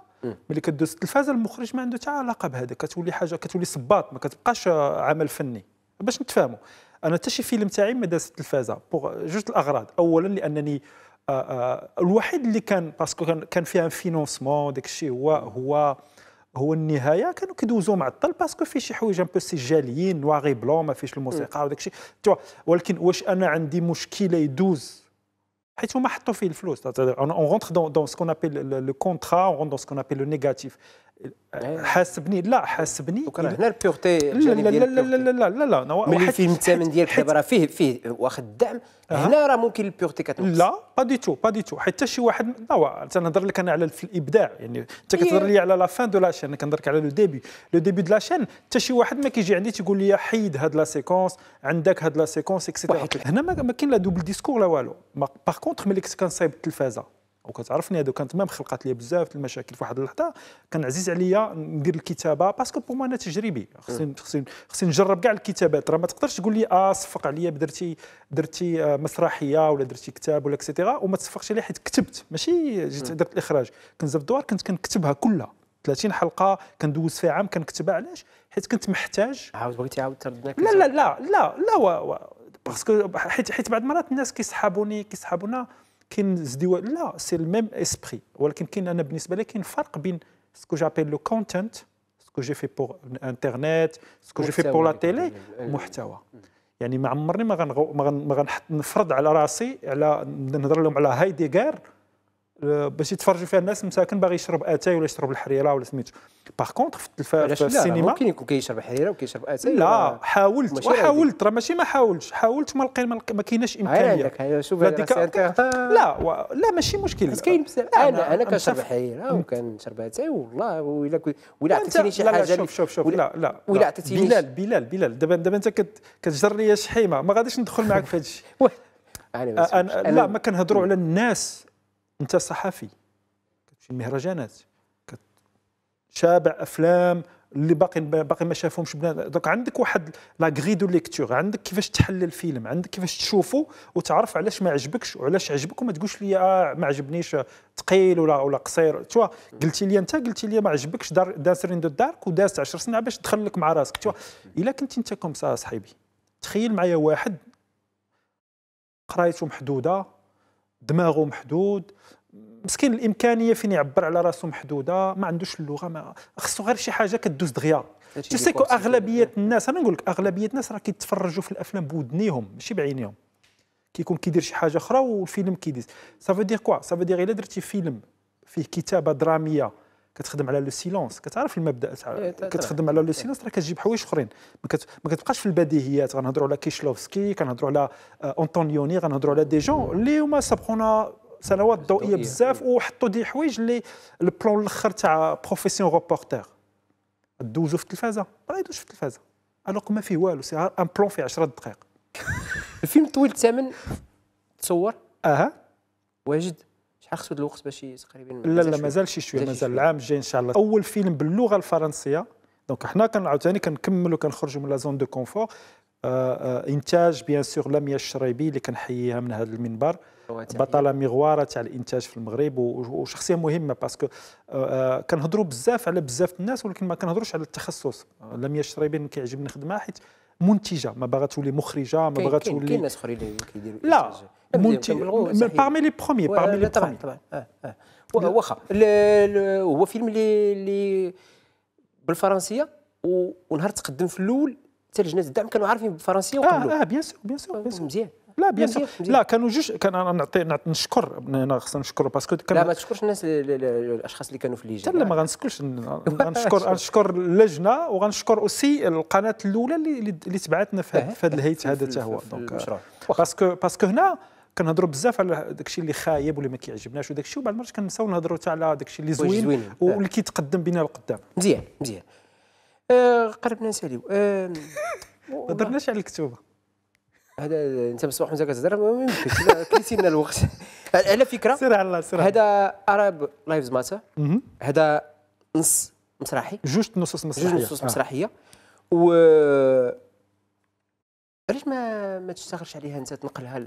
ملي كدوز التلفازه المخرج ما عنده حتى علاقه بهذا كتولي حاجه كتولي صباط ما كتبقاش عمل فني باش نتفاهموا انا حتى شي فيلم تاعي ما داز التلفازه بوغ جوج الاغراض اولا لانني آآ آه، آآ آه، الوحيد اللي كان باسكو كان كان فيها فينونسمون داك الشيء هو هو هو النهايه كانوا كيدوزوا مع الطل باسكو فيه شي حوايج ان بو سجاليين نواغي بلون ما فيهش الموسيقى وداك الشيء ولكن واش انا عندي مشكله يدوز حيت هما حطوا فيه الفلوس اون غونتخ دون سكون ابيل لو كونترا اون غونتخ دون سكون ابيل لو نيجاتيف حاسبني لا حاسبني دوك هنا البيغتي لا لا لا لا لا لا لا لا لا ملي الفيلم الثامن ديالك دابا راه فيه فيه واخد الدعم هنا راه ممكن البيغتي كتنقص لا با دي تو با دي تو حتى شي واحد نوا تنهضر لك انا على الابداع يعني انت إيه. كتهضر لي على لا فان دو لا شين كنهضر لك على لو ديبي لو ديبي دو لا شين حتى شي واحد ما كيجي عندي تيقول لي حيد هاد لا سيكونس عندك هاد لا سيكونس اكسيتيرا هنا ما كاين لا دوبل ديسكور لا والو باغ كونتخ ملي كنت كنصايب التلفازه وكتعرفني هذو كانت مام خلقات لي بزاف المشاكل في واحد اللحظه كان عزيز عليا ندير الكتابه باسكو بوما انا تجريبي خصني خصني خصني نجرب كاع الكتابات راه ما تقدرش تقول لي اه صفق عليا درتي درتي آه، مسرحيه ولا درتي كتاب ولا اكسيتيرا وما تصفقش عليا حيت كتبت ماشي جيت درت الاخراج كنت في الدوار كنت كنكتبها كلها 30 حلقه كندوز فيها عام كنكتبها علاش حيت كنت محتاج عاود بغيتي عاود ترد لا لا لا لا لا باسكو حيت حيت بعض المرات الناس كيسحابوني كيسحابونا كاين ازدواج لا سي الميم اسبري ولكن كاين انا بالنسبه لي كاين فرق بين سكو جابيل لو كونتنت سكو جي في بور انترنت سكو جي في بور لا تيلي محتوى يعني ما عمرني ما غنغو ما غنحط نفرض على راسي على نهضر لهم على هايديغار آه، باش يتفرجوا فيها الناس مساكن باغي يشرب اتاي ولا يشرب الحريره ولا سميتو باغ كونتر في التلفاز في السينما ممكن يكون كيشرب حريره وكيشرب اتاي لا حاولت وحاولت راه ماشي ما حاولتش حاولت ما لقيت ما كايناش امكانيه شوف لا و... لا ماشي مشكل كاين انا انا كنشرب حريره وكنشرب اتاي والله ولا ولا عطيتيني شي حاجه شوف شوف شوف لا لا ولا عطيتيني بلال بلال بلال دابا دابا انت كتجر لي شحيمه ما غاديش ندخل معك في هذا الشيء أنا لا ما كنهضروا على الناس انت صحفي كتمشي مهرجانات شابع افلام اللي باقي باقي ما شافهمش بنادم دونك عندك واحد لا غريدو ليكتور عندك كيفاش تحلل الفيلم عندك كيفاش تشوفه وتعرف علاش ما عجبكش وعلاش عجبك وما تقولش لي اه ما عجبنيش ثقيل ولا ولا قصير توا قلتي لي انت قلتي لي ما عجبكش دار داسرين دو دارك ودازت 10 سنين باش تدخل لك مع راسك توا الا كنت انت كوم صاحبي تخيل معايا واحد قرايته محدوده دماغه محدود مسكين الامكانيه فين يعبر على راسه محدوده ما عندوش اللغه ما خصو غير شي حاجه كدوز دغيا تي سيكو اغلبيه الناس انا نقول لك اغلبيه الناس راه كيتفرجوا في الافلام بودنيهم ماشي بعينيهم كيكون كيدير شي حاجه اخرى والفيلم كيديز سافو دير كوا سافو دير الا درتي فيلم فيه كتابه دراميه كتخدم على لو سيلونس كتعرف المبدا تاع إيه، كتخدم على لو سيلونس راه كتجيب حوايج اخرين ما, كتبقاش في البديهيات غنهضروا على كيشلوفسكي كنهضروا على اونطونيوني آه، غنهضروا على دي جون اللي هما سبقونا سنوات ضوئيه بزاف إيه. وحطوا دي حوايج اللي البلون الاخر تاع بروفيسيون روبورتير دوزو في التلفازه راه يدوز في التلفازه الوغ ما فيه والو سي ان بلون فيه 10 دقائق الفيلم طويل الثمن تصور اها واجد حخصو الوقت باش تقريبا لا لا مازال شي شويه مازال العام الجاي ان شاء الله اول فيلم باللغه الفرنسيه دونك حنا ثاني كنكملوا كنخرجوا من لا زون دو كونفور انتاج بيان سور لميا الشريبي اللي كنحييها من هذا المنبر بطله مغواره تاع الانتاج في المغرب وشخصيه مهمه باسكو آه، آه، كنهضروا بزاف على بزاف الناس ولكن ما كنهضروش على التخصص لميا آه. الشريبي كيعجبني خدمها حيت منتجه ما باغا تولي مخرجه ما باغا تولي كاين ناس اخرين كيديروا لا multi... بارمي لي برومي بارمي لي طبعا طبعا آه آه. واخا هو فيلم اللي اللي بالفرنسيه ونهار تقدم في الاول حتى لجنه الدعم كانوا عارفين بالفرنسيه وقبلوا اه اه بيان سور بيان سور بيان سور مزيان لا بيان سور لا كانوا جوج كان انا نعطي نشكر انا خصنا نشكر باسكو لا ما تشكرش الناس الاشخاص اللي كانوا في اللجنه لا ما غنسكرش غنشكر غنشكر اللجنه وغنشكر اوسي القناه الاولى اللي اللي تبعتنا في هذا أه، الهيت هذا حتى هو دونك باسكو باسكو هنا كنهضروا بزاف على داكشي اللي خايب واللي ما كيعجبناش وداكشي وبعض المرات كنساو نهضروا حتى على داكشي اللي زوين آه. واللي كيتقدم بنا لقدام مزيان مزيان آه قربنا نساليو ما هضرناش على الكتوبه هذا انت مصباح وانت كتهضر ما يمكنش كيسينا الوقت على فكره سير على الله سير هذا اراب لايفز ماتر هذا نص مسرحي جوج نصوص مسرحيه جوج نصوص آه. مسرحيه و علاش ما ما تشتغلش عليها انت تنقلها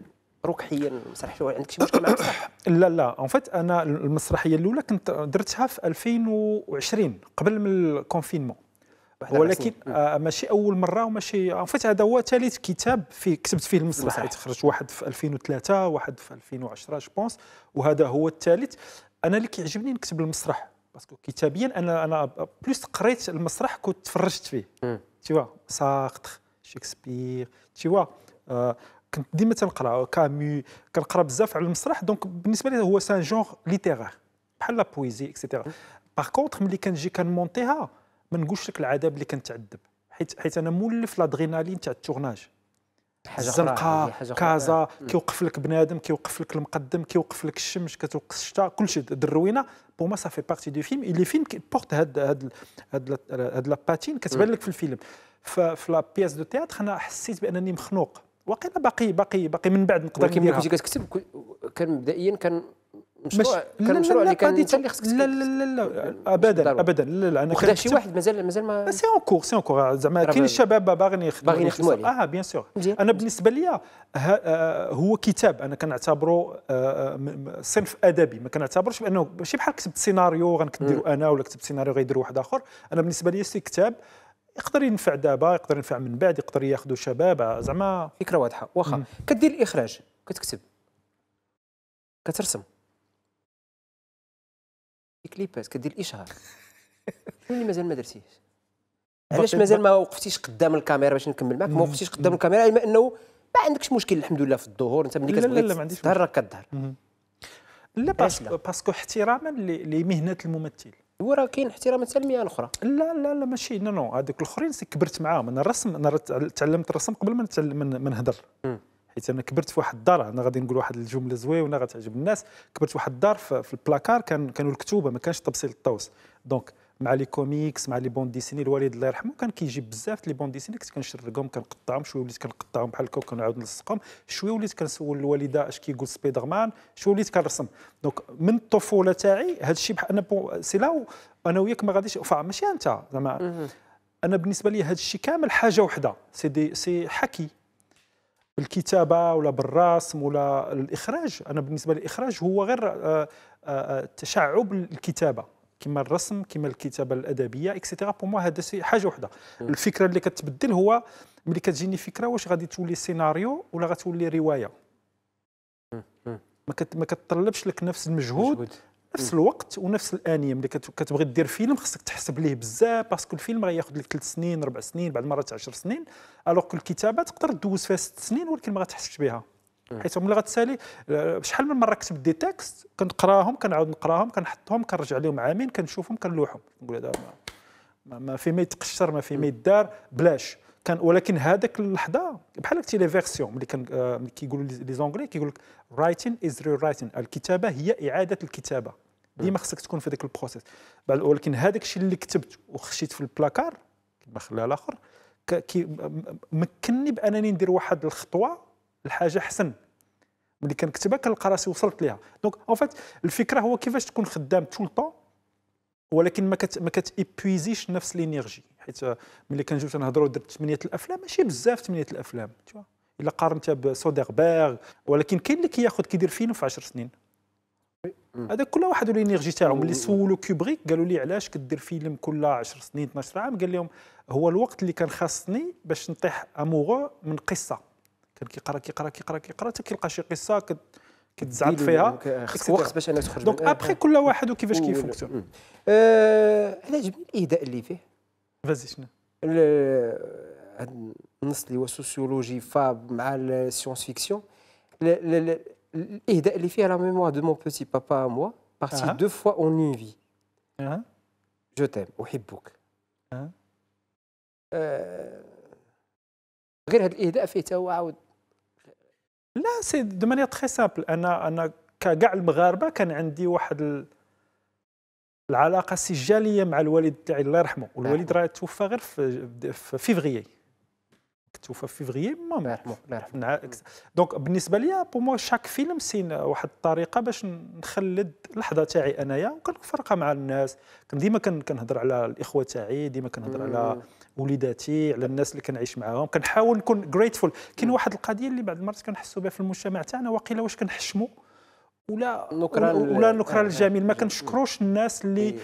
ركحيا المسرح شو عندك شي مشكل مع المسرح لا لا اون فيت انا المسرحيه الاولى كنت درتها في 2020 قبل من الكونفينمون ولكن آه ماشي اول مره وماشي اون فيت هذا هو ثالث كتاب في كتبت فيه المسرح حيت خرج واحد في 2003 واحد في 2010 جوبونس وهذا هو الثالث انا اللي كيعجبني نكتب المسرح باسكو كتابيا انا انا بلوس قريت المسرح كنت تفرجت فيه تيوا ساختر شكسبير تيوا كنت ديما تنقرا كامي كنقرا بزاف على المسرح دونك بالنسبه لي هو سان جونغ ليتيرير بحال لا بويزي اكسيتيرا باغ كونتخ ملي كنجي كنمونتيها ما نقولش لك العذاب اللي كنتعذب حيت حيت انا مولف لادرينالين تاع التورناج حاجه الزنقه كازا كيوقف لك بنادم كيوقف لك المقدم كيوقف لك الشمس كتوقف الشتاء كلشي الدروينه بو ما سافي بارتي دو فيلم اللي فيلم بورت هاد هاد هاد, هاد لاباتين كتبان لك في الفيلم ففي لا بياس دو تياتر انا حسيت بانني مخنوق وقيلا باقي باقي باقي من بعد نقدر ولكن كنتي كتكتب كان مبدئيا كان مشروع مش كان مشروع اللي كان اللي خصك لا لا لا ابدا ابدا لا لا انا كنت شي واحد مازال مازال ما سي اون كور سي اون كور زعما كاين الشباب باغيين يخدموا باغيين يخدموا اه بيان سور انا بالنسبه لي آه، هو كتاب انا كنعتبره آه، آه، صنف ادبي ما كنعتبرش بانه ماشي بحال كتبت سيناريو غنديرو انا ولا كتبت سيناريو غيديرو واحد اخر انا بالنسبه لي سي كتاب يقدر ينفع دابا يقدر ينفع من بعد يقدر ياخذوا شباب زعما فكره واضحه واخا كدير الاخراج كتكتب كترسم كليبات كدير الاشهار شنو اللي مازال ما درتيش علاش مازال ما وقفتيش قدام الكاميرا باش نكمل معك ما وقفتيش قدام الكاميرا علما انه ما عندكش مشكل الحمد لله في الظهور انت ملي كتبغي تظهر راك كظهر لا باسكو باسكو احتراما لمهنه الممثل وراه كاين احترام حتى اخرى لا لا لا ماشي نو نو هذوك الاخرين كبرت معاهم انا الرسم انا تعلمت الرسم قبل ما نتعلم من نهضر حيت انا كبرت في واحد الدار انا غادي نقول واحد الجمله زوينه غتعجب الناس كبرت في واحد الدار في البلاكار كان كانوا الكتوبه ما كانش تبسيط الطوس دونك مع لي كوميكس مع لي بون ديسيني الوالد الله يرحمه كان كيجيب بزاف لي بون ديسيني كنت كنشرقهم كنقطعهم شويه وليت كنقطعهم بحال هكا وكنعاود نلصقهم شويه وليت كنسول الوالده اش كيقول سبايدر مان شويه وليت كنرسم دونك من الطفوله تاعي هذا الشيء بحال انا سي لا انا وياك ما غاديش ماشي انت زعما انا بالنسبه لي هذا الشيء كامل حاجه وحده سي دي سي حكي بالكتابه ولا بالرسم ولا الاخراج انا بالنسبه لي الاخراج هو غير آه، آه، آه، تشعب الكتابه كما الرسم كما الكتابه الادبيه اكسيتيرا بور موا هذا حاجه وحده الفكره اللي كتبدل هو ملي كتجيني فكره واش غادي تولي سيناريو ولا غتولي روايه ما ما كتطلبش لك نفس المجهود نفس الوقت ونفس الانيه ملي كتبغي دير فيلم خصك تحسب ليه بزاف باسكو الفيلم غياخذ لك ثلاث سنين اربع سنين بعض المرات 10 سنين الوغ الكتابه تقدر دوز فيها ست سنين ولكن ما غاتحسش بها إيه. حيت ملي غتسالي آه، شحال من مره كتبت دي تيكست كنقراهم كنعاود نقراهم كنحطهم كنرجع لهم عامين كنشوفهم كنلوحهم نقول هذا ما, ما في ما يتقشر ما في ما إيه. يدار بلاش كان ولكن هذاك اللحظه بحال هكتي لي فيرسيون ملي كان آه، كيقولوا لي زونغلي كيقول لك رايتين از ري رايتين الكتابه هي اعاده الكتابه ديما إيه. خصك تكون في ذاك البروسيس ولكن هذاك الشيء اللي كتبت وخشيت في البلاكار كما خلاها الاخر مكنني بانني ندير واحد الخطوه الحاجه احسن ملي كنكتبها كنلقى راسي وصلت ليها دونك اون فات الفكره هو كيفاش تكون خدام طول الطون ولكن ما كت ما كتيبويزيش نفس لينيرجي حيت ملي كنجيو تنهضروا درت ثمانيه الافلام ماشي بزاف ثمانيه الافلام تشوف الا قارنتها بسودربيرغ ولكن كاين اللي كياخذ كيدير فيلم في 10 سنين هذا كل واحد لينيرجي تاعو ملي سولو كوبريك قالوا لي علاش كدير فيلم كل 10 سنين 12 عام قال لهم هو الوقت اللي كان خاصني باش نطيح امورو من قصه كان كيقرا كيقرا كيقرا كيقرا حتى كيلقى شي قصه كت... كتزعط فيها خصك وقت باش انا تخرج دونك ابخي كل واحد وكيفاش كيفونكسيون انا عجبني الاهداء اللي فيه فازي شنو النص اللي هو سوسيولوجي فاب مع السيونس فيكسيون الاهداء اللي فيه لا ميموار دو مون بوتي بابا موا بارتي دو فوا اون اون في جو تيم احبك ah. آه. غير هذا الاهداء فيه عاود لا سي دو مانيير تخي سامبل انا انا كاع المغاربه كان عندي واحد العلاقه سجاليه مع الوالد تاعي الله يرحمه والوالد راه توفى غير في فيفغيي توفى في فيفغيي ما الله يرحمه الله يرحمه دونك بالنسبه ليا بو موا شاك فيلم سين واحد الطريقه باش نخلد اللحظه تاعي انايا وكنفرقها مع الناس كان ديما كنهضر على الاخوه تاعي ديما كنهضر على وليداتي على الناس اللي كنعيش معاهم كنحاول نكون جريتفول كاين واحد القضيه اللي بعض المرات كنحسوا بها في المجتمع تاعنا وقيله واش كنحشموا ولا نكره ولا نكره آه، الجميل ما كنشكروش الناس اللي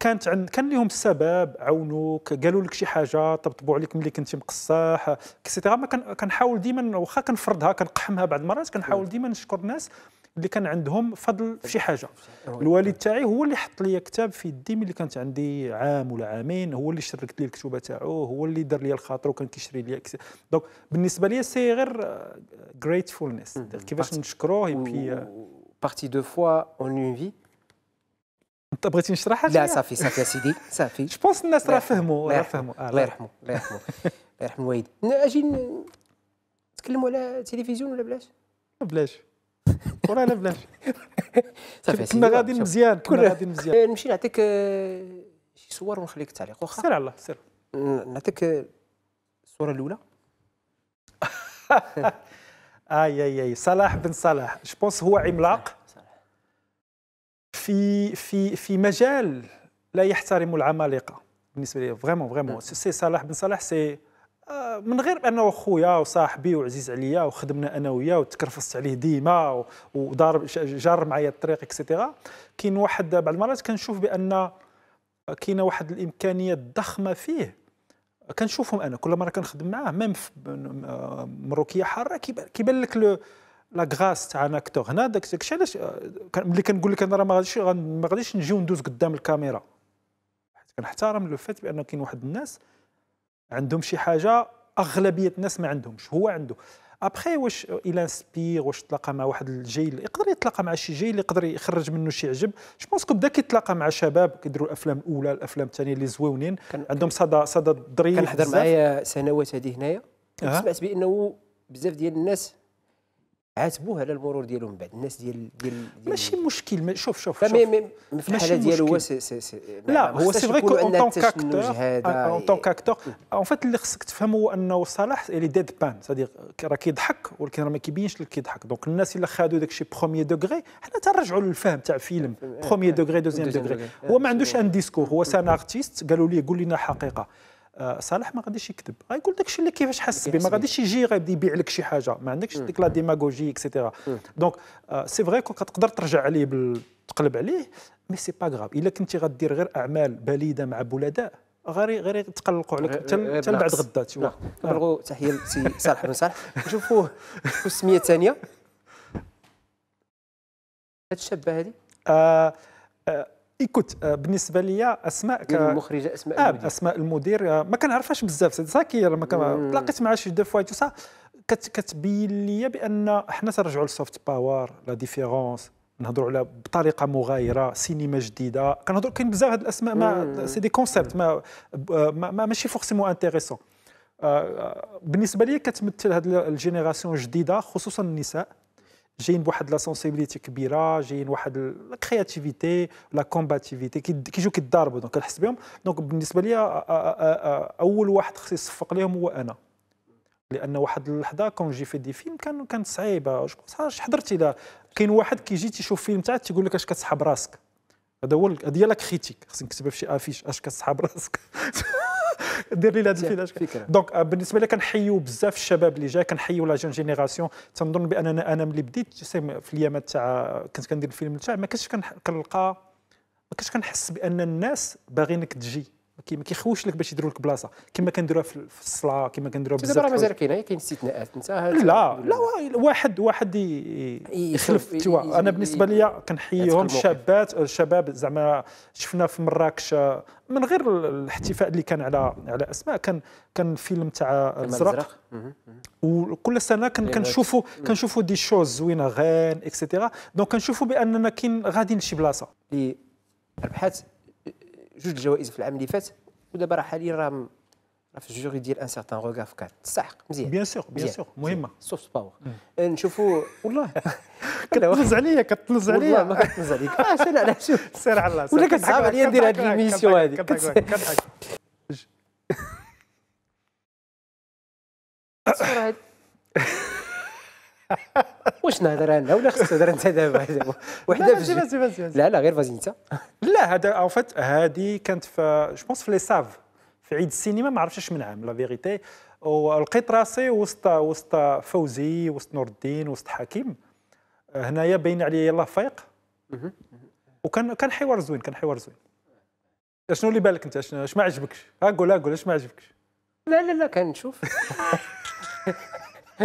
كانت عن كان لهم السبب عاونوك قالوا لك شي حاجه طبطبوا عليك ملي كنت مقصاح اكسيتيرا ما كنحاول ديما واخا كنفرضها كنقحمها بعض المرات كنحاول ديما نشكر الناس اللي كان عندهم فضل في شي حاجه الوالد تاعي هو اللي حط لي كتاب في يدي ملي كانت عندي عام ولا عامين هو اللي شركت لي الكتوبه تاعو هو اللي دار لي الخاطر وكان كيشري لي دونك بالنسبه لي سي غير جريتفولنس كيفاش نشكروه بي بارتي دو فوا اون اون في انت بغيتي نشرحها لا صافي صافي سيدي صافي جو بونس الناس راه فهموا راه فهموا الله آه، يرحمه الله يرحمه الله يرحم الوالد اجي نتكلموا على التلفزيون ولا بلاش بلاش ورانا بلاش صافي كنا غاديين مزيان كنا آه، غاديين مزيان نمشي نعطيك آه، شي صور ونخليك تعليق واخا سير على الله سير نعطيك آه، الصوره الاولى اي اي اي صلاح بن صلاح جو بونس هو عملاق في في في مجال لا يحترم العمالقه بالنسبه لي فريمون فريمون سي صلاح بن صلاح سي آه، من غير انه خويا وصاحبي وعزيز عليا وخدمنا انا وياه وتكرفصت عليه ديما ودار جار معايا الطريق اكسيتيرا كاين واحد بعض المرات كنشوف بان كاينه واحد الامكانيه الضخمه فيه كنشوفهم انا كل مره كنخدم معاه ميم آه، مروكيه حاره كيبان لك لا غراس تاع ان اكتور هنا داك علاش آه، ملي كنقول لك انا راه ما غاديش ما غاديش نجي وندوز قدام الكاميرا كنحترم لو فات بان كاين واحد الناس عندهم شي حاجه اغلبيه الناس ما عندهمش هو عنده ابخي واش الى انسبير واش تلاقى مع واحد الجيل يقدر يتلاقى مع شي جيل يقدر يخرج منه شي عجب جو بونس بدا كيتلاقى مع شباب كيديروا الافلام الاولى الافلام الثانيه اللي زويونين عندهم صدى صدى ظريف كنحضر معايا سنوات هذه هنايا سمعت بانه بزاف ديال الناس عاتبوه على المرور ديالو من بعد الناس ديال ديال, ماشي مشكل شوف شوف شوف الحاله ديالو هو سي سي سي لا هو سي فري كو اون طون كاكتور اون طون كاكتور اون فات اللي خصك تفهم هو انه صلاح اللي ديد بان سادي راه كيضحك ولكن راه ما كيبينش لك كيضحك دونك الناس الا خادوا داك الشيء بخوميي دوغري حنا تنرجعوا للفهم تاع فيلم بروميي اه، دوغري اه، دوزيام دوغري هو ما اه، عندوش ان ديسكور هو سان ارتيست قالوا ليه قول لنا الحقيقه آه، صالح ما غاديش يكذب غايقول داكشي الشيء اللي كيفاش حس به ما غاديش يجي غادي يبيع لك شي حاجه ما عندكش ديك لا ديماغوجي اكسيتيرا دونك سي فغي كو كتقدر ترجع عليه تقلب عليه مي سي با غراف الا كنتي غدير غير اعمال بليده مع بلداء غير غير تقلقوا عليك حتى بعد غدا تيوا آه. تحيه لسي صالح بن صالح نشوفوه السميه الثانيه هاد الشابه هذه ايكوت آه، بالنسبه لي اسماء ك... المخرجه اسماء آه المدير. اسماء المدير آه، ما كنعرفهاش بزاف سي ساكي ما تلاقيت معها شي دو فوا تو كت... كتبين لي بان حنا ترجعوا للسوفت باور لا ديفيرونس نهضروا على بطريقه مغايره سينما جديده كنهضروا كاين بزاف هاد الاسماء ما سي دي كونسيبت ما, ما, ما ماشي فورسيمون انتيريسون آه، بالنسبه لي كتمثل هاد الجينيراسيون جديده خصوصا النساء جايين بواحد لا سونسيبيليتي كبيره جايين واحد كرياتيفيتي لا كومباتيفيتي كيجيو كيضاربوا دونك كنحس بهم دونك بالنسبه لي اول واحد خصني يصفق لهم هو انا لان واحد اللحظه كون جي في دي فيلم كان كانت صعيبه شكون حضرتي لا كاين واحد كيجي تيشوف فيلم تاعك تيقول لك اش كتسحب راسك هذا هو هذه هي لا كريتيك خصني نكتبها في شي افيش اش كتسحب راسك دير لي هذه الفكره دونك بالنسبه لي كنحيو بزاف الشباب اللي جا كنحيو لا جون جينيراسيون تنظن باننا انا ملي بديت في اليامات تاع كنت كندير الفيلم تاع ما كنتش كنلقى ما كنتش كنحس بان الناس باغينك تجي كيما ما كيخوش لك باش يديروا لك بلاصه كما كنديروها في الصلاه كما كنديروها بزاف دابا مازال كاين كاين استثناءات انت لا لا واحد واحد يخلف توا انا بالنسبه لي كنحييهم الشابات الشباب زعما شفنا في مراكش من غير الاحتفاء اللي كان على على اسماء كان كان فيلم تاع الزرق وكل سنه كنشوفوا كنشوفوا دي شوز زوينه غان اكسيتيرا دونك كنشوفوا باننا كاين غاديين لشي بلاصه ربحات جوج الجوائز في العام اللي فات ودابا راه حاليا راه في الجوري ديال ان سيغتان روغا كارت تستحق مزيان بيان سور بيان سور مهمه سوفت باور أه، نشوفوا والله كتنز عليا كتنز عليا والله ما كتنز عليك اش انا علاش سير على الله ولا كتصعب عليا ندير هذه الميسيون هذه كتضحك الصوره واش نهضر انا ولا خصك تهضر انت دابا وحده في لا لا غير فازي انت لا هذا اون فيت هذه كانت في جو بونس في لي ساف في عيد السينما ما عرفتش من عام لا فيغيتي ولقيت راسي وسط وسط فوزي وسط نور الدين وسط حكيم هنايا باين عليا يلاه فايق وكان كان حوار زوين كان حوار زوين شنو اللي بالك انت اش ما عجبكش ها قول ها قول اش ما عجبكش لا لا لا كنشوف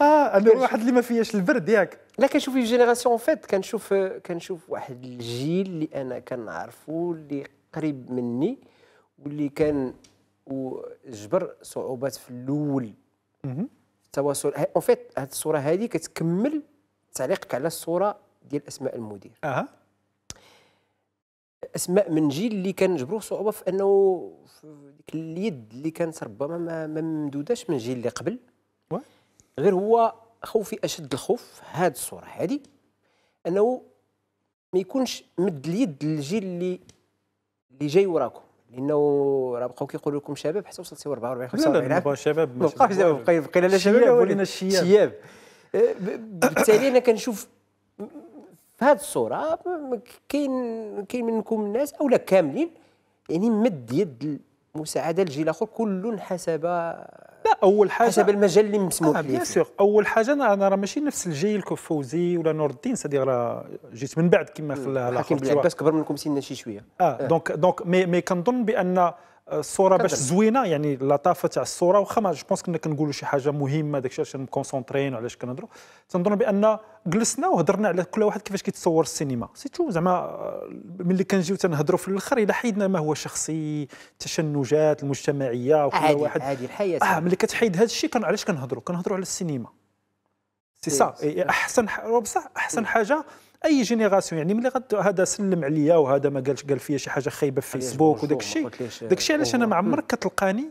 اه انا واحد اللي ما فيهاش البرد ياك لا كنشوف الجينيراسيون فيت كنشوف كنشوف واحد الجيل اللي انا كنعرفو اللي قريب مني واللي كان وجبر صعوبات في الاول التواصل اون فيت هذه الصوره هذه كتكمل تعليقك على الصوره ديال اسماء المدير اها اسماء من جيل اللي كان جبروه صعوبه في انه في اليد اللي كانت ربما ما ممدوداش من جيل اللي قبل غير هو خوفي اشد الخوف هاد الصوره هادي انه ما يكونش مد اليد للجيل اللي اللي جاي وراكم لانه راه بقاو كيقولوا لكم شباب حتى وصلت 44 45 لا لا شباب ما بقاوش شباب بقينا لا شباب ولينا الشياب شياب أه، بالتالي انا كنشوف في هذه الصوره كاين كاين منكم الناس اولا كاملين يعني مد يد المساعده لجيل اخر كل حسب اول حاجه حسب المجال اللي مسموح آه بيان سور اول حاجه انا انا راه ماشي نفس الجيل فوزي ولا نور الدين سادي راه جيت من بعد كما خلاها الاخر حكيم بن عباس كبر منكم سنا شي شويه اه, آه. دونك دونك مي مي كنظن بان الصوره باش زوينه يعني اللطافه تاع الصوره واخا جو بونس كنا كنقولوا شي حاجه مهمه داكشي علاش عشان مكونسونطرين وعلاش كنهضروا تنظن بان جلسنا وهضرنا على كل واحد كيفاش كيتصور السينما سيتو زعما آه، ملي كنجيو تنهضروا في الاخر الا حيدنا ما هو شخصي التشنجات المجتمعيه وكل عادي واحد عادي الحياه اه ملي كتحيد هذا الشيء كان علاش كنهضروا كنهضروا على السينما سي سا احسن بصح احسن mm. حاجه اي جينيراسيون يعني ملي هذا سلم عليا وهذا ما قالش قال فيا شي حاجه خايبه في فيسبوك وداك الشيء داك الشيء علاش انا ما عمرك كتلقاني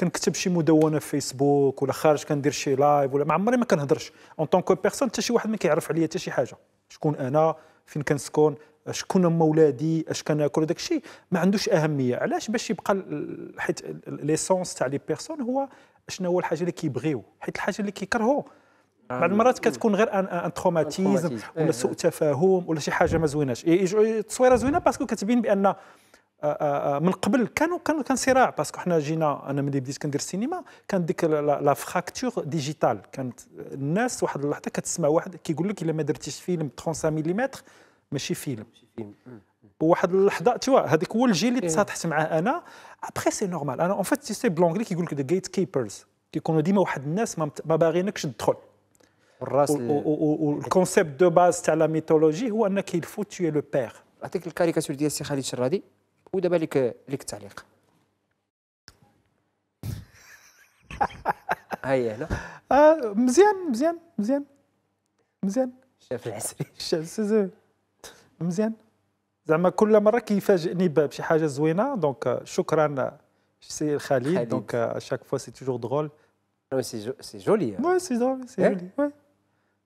كنكتب شي مدونه في فيسبوك ولا خارج كندير شي لايف ولا ما عمري ما كنهضرش اون طونكو بيرسون حتى شي واحد ما كيعرف عليا حتى شي حاجه شكون انا فين كنسكن شكون هما ولادي اش كناكل داك الشيء ما عندوش اهميه علاش باش يبقى حيت ليسونس تاع لي بيرسون هو شنو هو الحاجه اللي كيبغيو حيت الحاجه اللي كيكرهو آه، بعض المرات كتكون غير ان, أن تروماتيزم ولا إيه. سوء تفاهم ولا شي حاجه ما زويناش التصويره إيه، إيه، زوينه باسكو كتبين بان آه، آه، من قبل كانوا كانوا كان صراع باسكو حنا جينا انا ملي بديت كندير السينما كان ديك لا فراكتور ديجيتال كانت الناس واحد اللحظه كتسمع واحد كيقول لك الا ما درتيش فيلم 35 ملم ماشي فيلم وواحد اللحظه توا هذاك هو الجيل اللي تصاطحت معاه انا ابخي سي نورمال انا اون فيت سي بلونغلي كيقول لك ذا جيت كيبرز كيكونوا ديما واحد الناس ما باغينكش تدخل le concept de base c'est la mythologie où qu'il faut tuer le père à t'écouter caricature c'est Khalid c'est que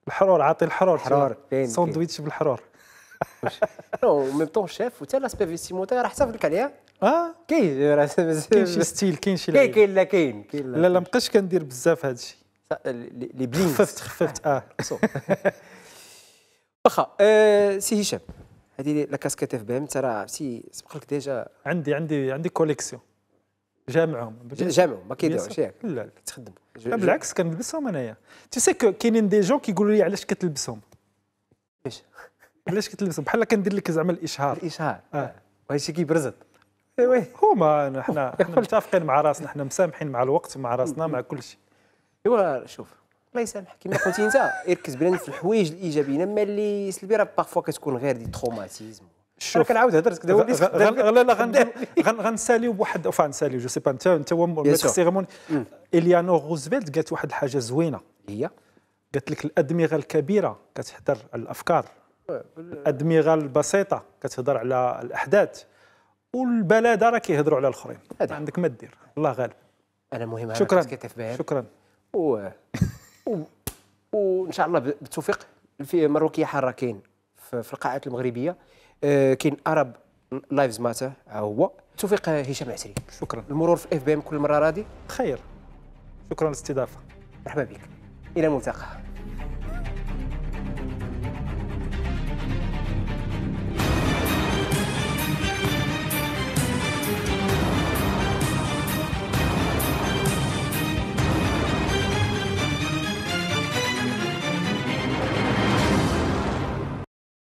الحرور عاطي الحرور الحرور ساندويتش بالحرور ميم طون شيف وتا لاسبي فيستيمونتير حتى في عليها اه كاين كاين شي ستيل كاين شي كاين كاين لا كاين لا لا مابقاش كندير بزاف هذا الشيء لي بلينز خففت خففت اه واخا آه، سي هشام هذه لا كاسكيت اف بي ام ترى سي سبق لك ديجا عندي عندي عندي كوليكسيون جامعهم جامعهم ما ياك لا لا تخدم بالعكس كنلبسهم انايا تي سي كو كاينين دي جون كيقولوا لي علاش كتلبسهم علاش علاش كتلبسهم بحال كندير لك زعما الاشهار الاشهار اه وهادشي كيبرزط ايوا هما حنا متفقين مع راسنا حنا مسامحين مع الوقت مع راسنا مع كل شيء ايوا شوف الله يسامحك كما قلتي انت يركز بلان في الحوايج الايجابيين اما اللي سلبي راه فوا كتكون غير دي تروماتيزم شوف انا كنعاود هضرتك دابا لا لا غنساليو بواحد اوف غنساليو جو سي با انت انت سيغمون اليانو روزفلت قالت واحد الحاجه زوينه هي قالت لك الادمغه الكبيره كتهضر على الافكار الادمغه البسيطه كتهضر على الاحداث والبلاده راه كيهضروا على الاخرين عندك ما دير الله غالب انا مهم شكرا شكرا و... و... وان شاء الله بالتوفيق في مروكيه حراكين في القاعات المغربيه آه، كاين ارب لايفز ماتر هو توفيق هشام عسري شكرا المرور في اف بي ام كل مره راضي خير شكرا للاستضافه مرحبا بك الى الملتقى